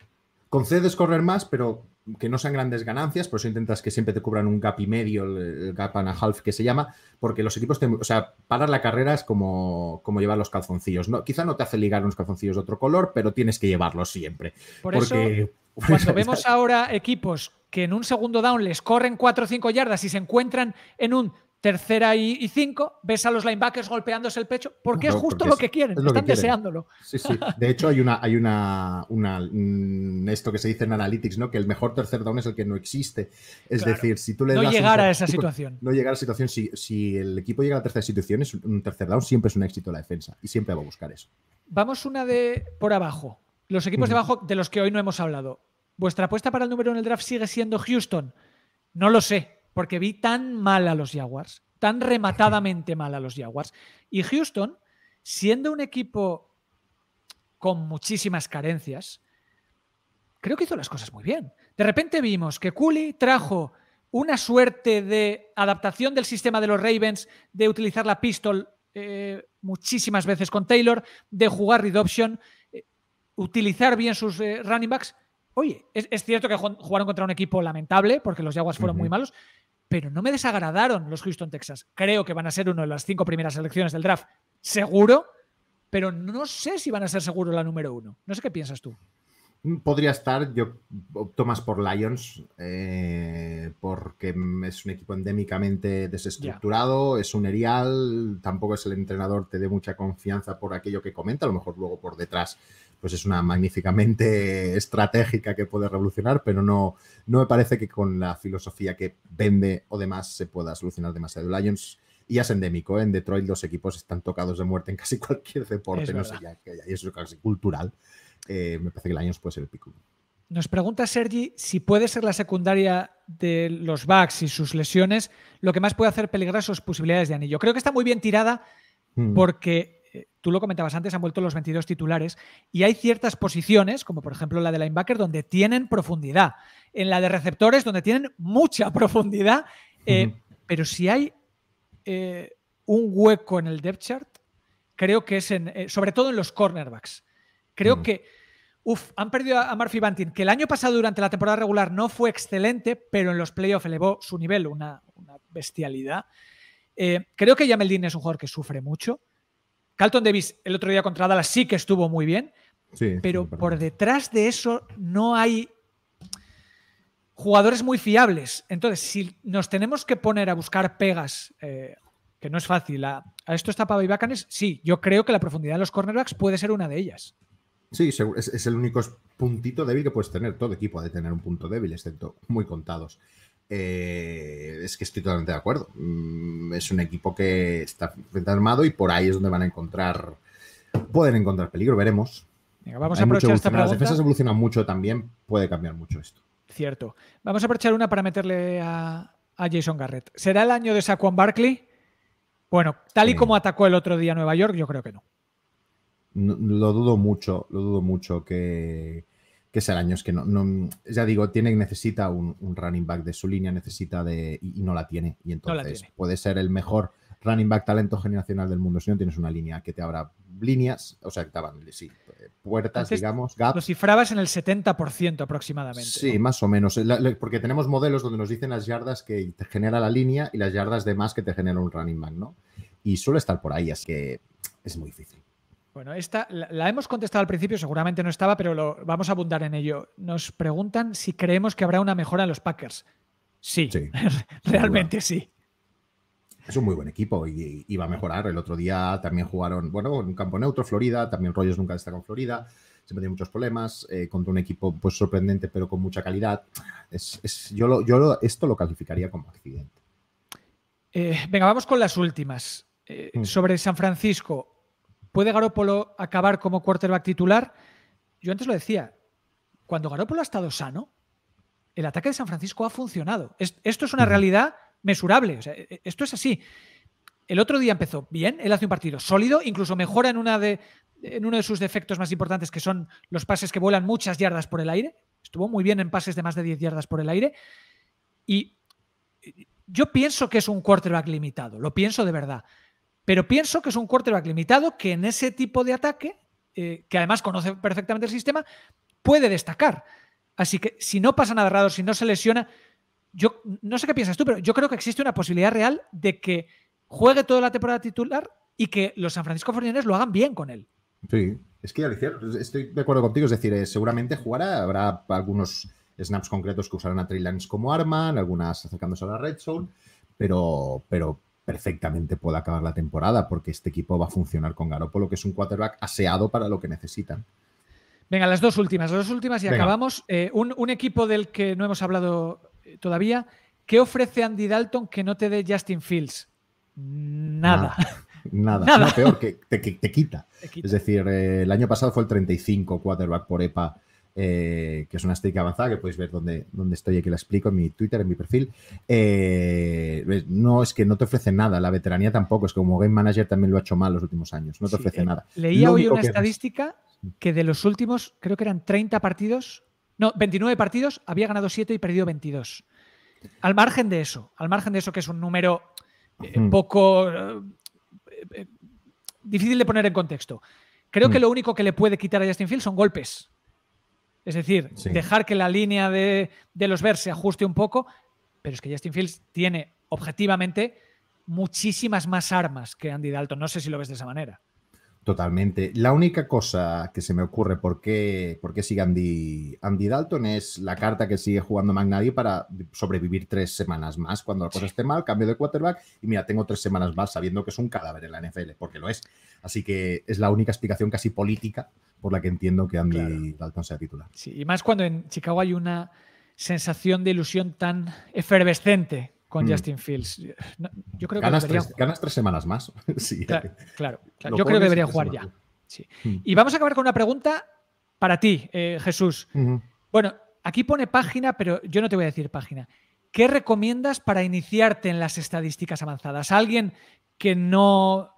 Concedes correr más, pero que no sean grandes ganancias, por eso intentas que siempre te cubran un gap y medio, el, gap and a half que se llama, porque los equipos, te, o sea, parar la carrera es como, como llevar los calzoncillos. No, quizá no te hace ligar unos calzoncillos de otro color, pero tienes que llevarlos siempre. Por eso, cuando vemos ahora equipos que en un segundo down les corren 4 o 5 yardas y se encuentran en un tercera y, cinco, ves a los linebackers golpeándose el pecho, porque es justo lo que quieren, están deseándolo. De hecho, hay una, hay una, mm, esto que se dice en Analytics, ¿no? Que el mejor tercer down es el que no existe. Es decir, si tú le no llegar a esa situación. No llegar a esa situación. Si, si el equipo llega a la tercera situación, es un tercer down, siempre es un éxito la defensa. Y siempre va a buscar eso. Vamos una de por abajo. Los equipos de abajo de los que hoy no hemos hablado. ¿Vuestra apuesta para el número en el draft sigue siendo Houston? No lo sé porque vi tan mal a los Jaguars, tan rematadamente mal a los Jaguars. Y Houston, siendo un equipo con muchísimas carencias, creo que hizo las cosas muy bien. De repente vimos que Cooley trajo una suerte de adaptación del sistema de los Ravens, de utilizar la pistol eh, muchísimas veces con Taylor, de jugar redoption, option, eh, utilizar bien sus eh, running backs. Oye, es, cierto que jugaron contra un equipo lamentable, porque los Jaguars fueron muy malos, pero no me desagradaron los Houston Texas. Creo que van a ser uno de las cinco primeras elecciones del draft, seguro, pero no sé si van a ser seguro la número uno. No sé qué piensas tú. Mm, podría estar, yo opto más por Lions, eh, porque es un equipo endémicamente desestructurado, es un erial, tampoco es el entrenador, te dé mucha confianza por aquello que comenta, a lo mejor luego por detrás pues es una magníficamente estratégica que puede revolucionar, pero no, no me parece que con la filosofía que vende o demás se pueda solucionar demasiado. Lions y es endémico. ¿eh? En Detroit los equipos están tocados de muerte en casi cualquier deporte, no sé, ya, eso es casi cultural. Eh, me parece que el Lions puede ser el pico. Nos pregunta Sergi si puede ser la secundaria de los Bucks y sus lesiones lo que más puede hacer peligrar sus posibilidades de anillo. Creo que está muy bien tirada hmm. porque tú lo comentabas antes, han vuelto los 22 titulares y hay ciertas posiciones, como por ejemplo la de linebacker, donde tienen profundidad. En la de receptores, donde tienen mucha profundidad. Eh, pero si hay eh, un hueco en el depth chart, creo que es eh, sobre todo en los cornerbacks. Creo que, Uf, han perdido a Murphy Bantin, que el año pasado durante la temporada regular no fue excelente, pero en los playoffs elevó su nivel, una, bestialidad. creo que Din es un jugador que sufre mucho. Carlton Davis el otro día contra Dallas sí que estuvo muy bien, pero por detrás de eso no hay jugadores muy fiables. Entonces, si nos tenemos que poner a buscar pegas, eh, que no es fácil, a, esto está Pablo y Bacanes, sí, yo creo que la profundidad de los cornerbacks puede ser una de ellas. Sí, es, el único puntito débil que puedes tener. Todo equipo ha de tener un punto débil, excepto muy contados. Eh, es que estoy totalmente de acuerdo. Mm, es un equipo que está armado y por ahí es donde van a encontrar, pueden encontrar peligro, veremos. vamos a aprovechar esta pregunta. Las defensas evolucionan mucho también, puede cambiar mucho esto. Cierto. Vamos a aprovechar una para meterle a, Jason Garrett. ¿Será el año de Saquon Barkley? Bueno, tal y como atacó el otro día Nueva York, yo creo que no. Lo dudo mucho, lo dudo mucho que que ser años que no, no, ya digo, tiene, necesita un, running back de su línea, necesita de, y, no la tiene, y entonces puede ser el mejor running back talento generacional del mundo si no tienes una línea que te abra líneas, o sea, que te abran, sí, eh, puertas, digamos, gaps. Lo cifrabas en el 70% aproximadamente. Sí, más o menos, porque tenemos modelos donde nos dicen las yardas que te genera la línea y las yardas de más que te genera un running back, ¿no? Y suele estar por ahí, así que es muy difícil. Bueno, esta la, hemos contestado al principio, seguramente no estaba, pero lo, vamos a abundar en ello. Nos preguntan si creemos que habrá una mejora en los Packers. Sí, realmente sí. Es un muy buen equipo y, iba va a mejorar. El otro día también jugaron, bueno, en un campo neutro, Florida, también Rollos nunca destacó en Florida, siempre tiene muchos problemas, eh, contra un equipo pues sorprendente pero con mucha calidad. Es, yo yo esto lo calificaría como accidente. Eh, venga, vamos con las últimas. Eh, mm. Sobre San Francisco, ¿Puede Garópolo acabar como quarterback titular? Yo antes lo decía, cuando Garópolo ha estado sano, el ataque de San Francisco ha funcionado. esto es una realidad mesurable. E, e, esto es así. El otro día empezó bien, él hace un partido sólido, incluso mejora en, una de, en uno de sus defectos más importantes, que son los pases que vuelan muchas yardas por el aire. Estuvo muy bien en pases de más de 10 yardas por el aire. Y yo pienso que es un quarterback limitado, lo pienso de verdad. Pero pienso que es un quarterback limitado que en ese tipo de ataque, eh, que además conoce perfectamente el sistema, puede destacar. Así que si no pasa nada raro, si no se lesiona, yo no sé qué piensas tú, pero yo creo que existe una posibilidad real de que juegue toda la temporada titular y que los San Francisco 49 lo hagan bien con él. Sí, es que estoy de acuerdo contigo, es decir, eh, seguramente jugará, habrá algunos snaps concretos que usarán a Trey como arma, algunas acercándose a la red zone, pero, pero perfectamente puede acabar la temporada, porque este equipo va a funcionar con Garoppolo, que es un quarterback aseado para lo que necesitan. Venga, las dos últimas, las dos últimas y acabamos. Eh, un, equipo del que no hemos hablado eh, todavía. ¿Qué ofrece Andy Dalton que no te dé Justin Fields? Nada. Nada, peor, que te, quita. Es decir, eh, el año pasado fue el 35 quarterback por EPA eh, que es una estética avanzada, que podéis ver dónde, dónde estoy, aquí la explico en mi Twitter, en mi perfil. Eh, no es que no te ofrece nada, la veteranía tampoco, es que como game manager también lo ha hecho mal los últimos años, no te ofrece eh, nada. Leía hoy una estadística que de los últimos, creo que eran 30 partidos, no, 29 partidos, había ganado 7 y perdido 22. Al margen de eso, al margen de eso que es un número poco difícil de poner en contexto, creo que lo único que le puede quitar a Justin Field son golpes es decir, dejar que la línea de, los ver se ajuste un poco, pero es que Justin Fields tiene objetivamente muchísimas más armas que Andy Dalton. No sé si lo ves de esa manera. Totalmente. La única cosa que se me ocurre por qué, sigue Andy, Andy, Dalton es la carta que sigue jugando McNally para sobrevivir tres semanas más. Cuando la cosa esté mal, cambio de quarterback y mira, tengo tres semanas más sabiendo que es un cadáver en la NFL, porque lo es. Así que es la única explicación casi política por la que entiendo que Andy Dalton sea titular. Sí, y más cuando en Chicago hay una sensación de ilusión tan efervescente con hmm. Justin Fields. Yo creo que tres, ganas tres semanas más. Claro, claro, yo creo que debería jugar ya. Sí. Hmm. Y vamos a acabar con una pregunta para ti, eh, Jesús. Bueno, aquí pone página, pero yo no te voy a decir página. ¿Qué recomiendas para iniciarte en las estadísticas avanzadas? Alguien que no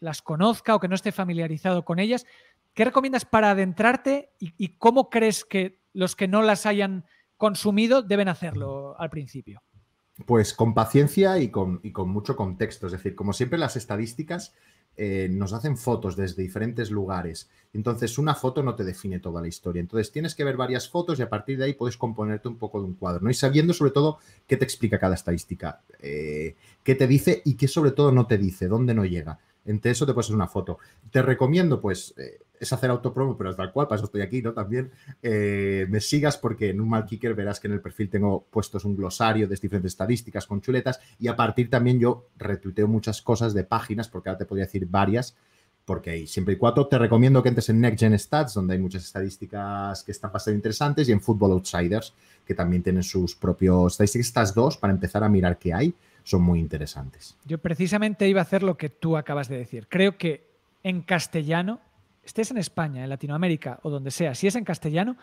las conozca o que no esté familiarizado con ellas. ¿Qué recomiendas para adentrarte y, cómo crees que los que no las hayan consumido deben hacerlo al principio? Pues con paciencia y con, y con mucho contexto. Es decir, como siempre, las estadísticas eh, nos hacen fotos desde diferentes lugares. Entonces, una foto no te define toda la historia. Entonces, tienes que ver varias fotos y a partir de ahí puedes componerte un poco de un cuadro, ¿no? Y sabiendo sobre todo qué te explica cada estadística, eh, qué te dice y qué sobre todo no te dice, dónde no llega. Entre eso te puedes hacer una foto. Te recomiendo, pues, eh, es hacer autopromo, pero tal cual, para eso estoy aquí, ¿no? También eh, me sigas porque en un mal kicker verás que en el perfil tengo puestos un glosario de diferentes estadísticas con chuletas y a partir también yo retuiteo muchas cosas de páginas, porque ahora te podría decir varias, porque hay siempre y cuatro. Te recomiendo que entres en Next Gen Stats, donde hay muchas estadísticas que están bastante interesantes, y en Football Outsiders, que también tienen sus propios estadísticas. Estas dos, para empezar a mirar qué hay, son muy interesantes. Yo precisamente iba a hacer lo que tú acabas de decir. Creo que en castellano estés en España, en Latinoamérica o donde sea, si es en castellano,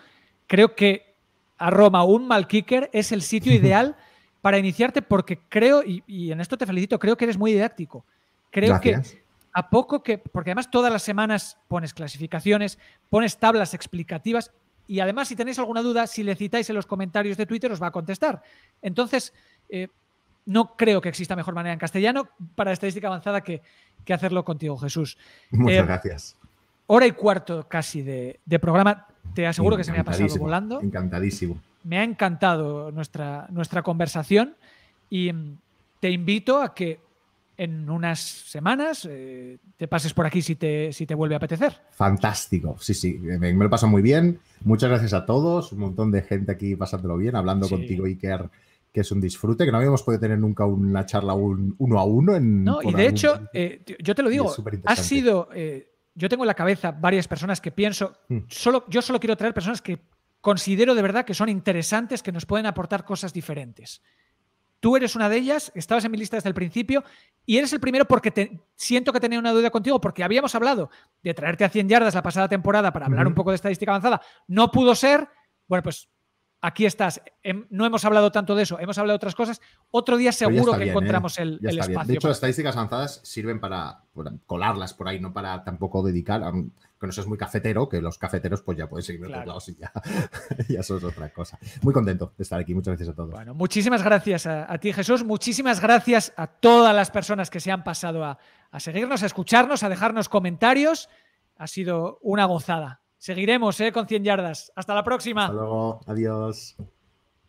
creo que a Roma un mal kicker es el sitio ideal para iniciarte porque creo, y, en esto te felicito, creo que eres muy didáctico. Creo que a poco que, porque además todas las semanas pones clasificaciones, pones tablas explicativas y además si tenéis alguna duda, si le citáis en los comentarios de Twitter os va a contestar. Entonces, eh, no creo que exista mejor manera en castellano para estadística avanzada que, hacerlo contigo, Jesús. Muchas eh, gracias. Hora y cuarto casi de, programa. Te aseguro que se me ha pasado volando. Encantadísimo. Me ha encantado nuestra, nuestra conversación y mm, te invito a que en unas semanas eh, te pases por aquí si te, si te vuelve a apetecer. Fantástico, sí, sí, me, lo paso muy bien. Muchas gracias a todos, un montón de gente aquí pasándolo bien, hablando contigo, Iker, que es un disfrute, que no habíamos podido tener nunca una charla uno a uno. En, no, y de hecho, eh, yo te lo digo, ha sido eh, yo tengo en la cabeza varias personas que pienso, hmm. solo, yo solo quiero traer personas que considero de verdad que son interesantes, que nos pueden aportar cosas diferentes. Tú eres una de ellas, estabas en mi lista desde el principio y eres el primero porque siento que tenía una duda contigo, porque habíamos hablado de traerte a 100 yardas la pasada temporada para hablar un poco de estadística avanzada. No pudo ser. Bueno, pues aquí estás. Em, no hemos hablado tanto de eso, hemos hablado de otras cosas. Otro día seguro que ¿eh? encontramos el, espacio. De hecho, las estadísticas avanzadas sirven para, colarlas por ahí, no para tampoco dedicar, que no seas muy cafetero, que los cafeteros pues ya pueden seguir claro. lados y ya, eso es otra cosa. Muy contento de estar aquí, muchas gracias a todos. Bueno, muchísimas gracias a, ti Jesús, muchísimas gracias a todas las personas que se han pasado a seguirnos, a escucharnos, a dejarnos comentarios. Ha sido una gozada Seguiremos eh, con 100 yardas. Hasta la próxima. Hasta luego. Adiós.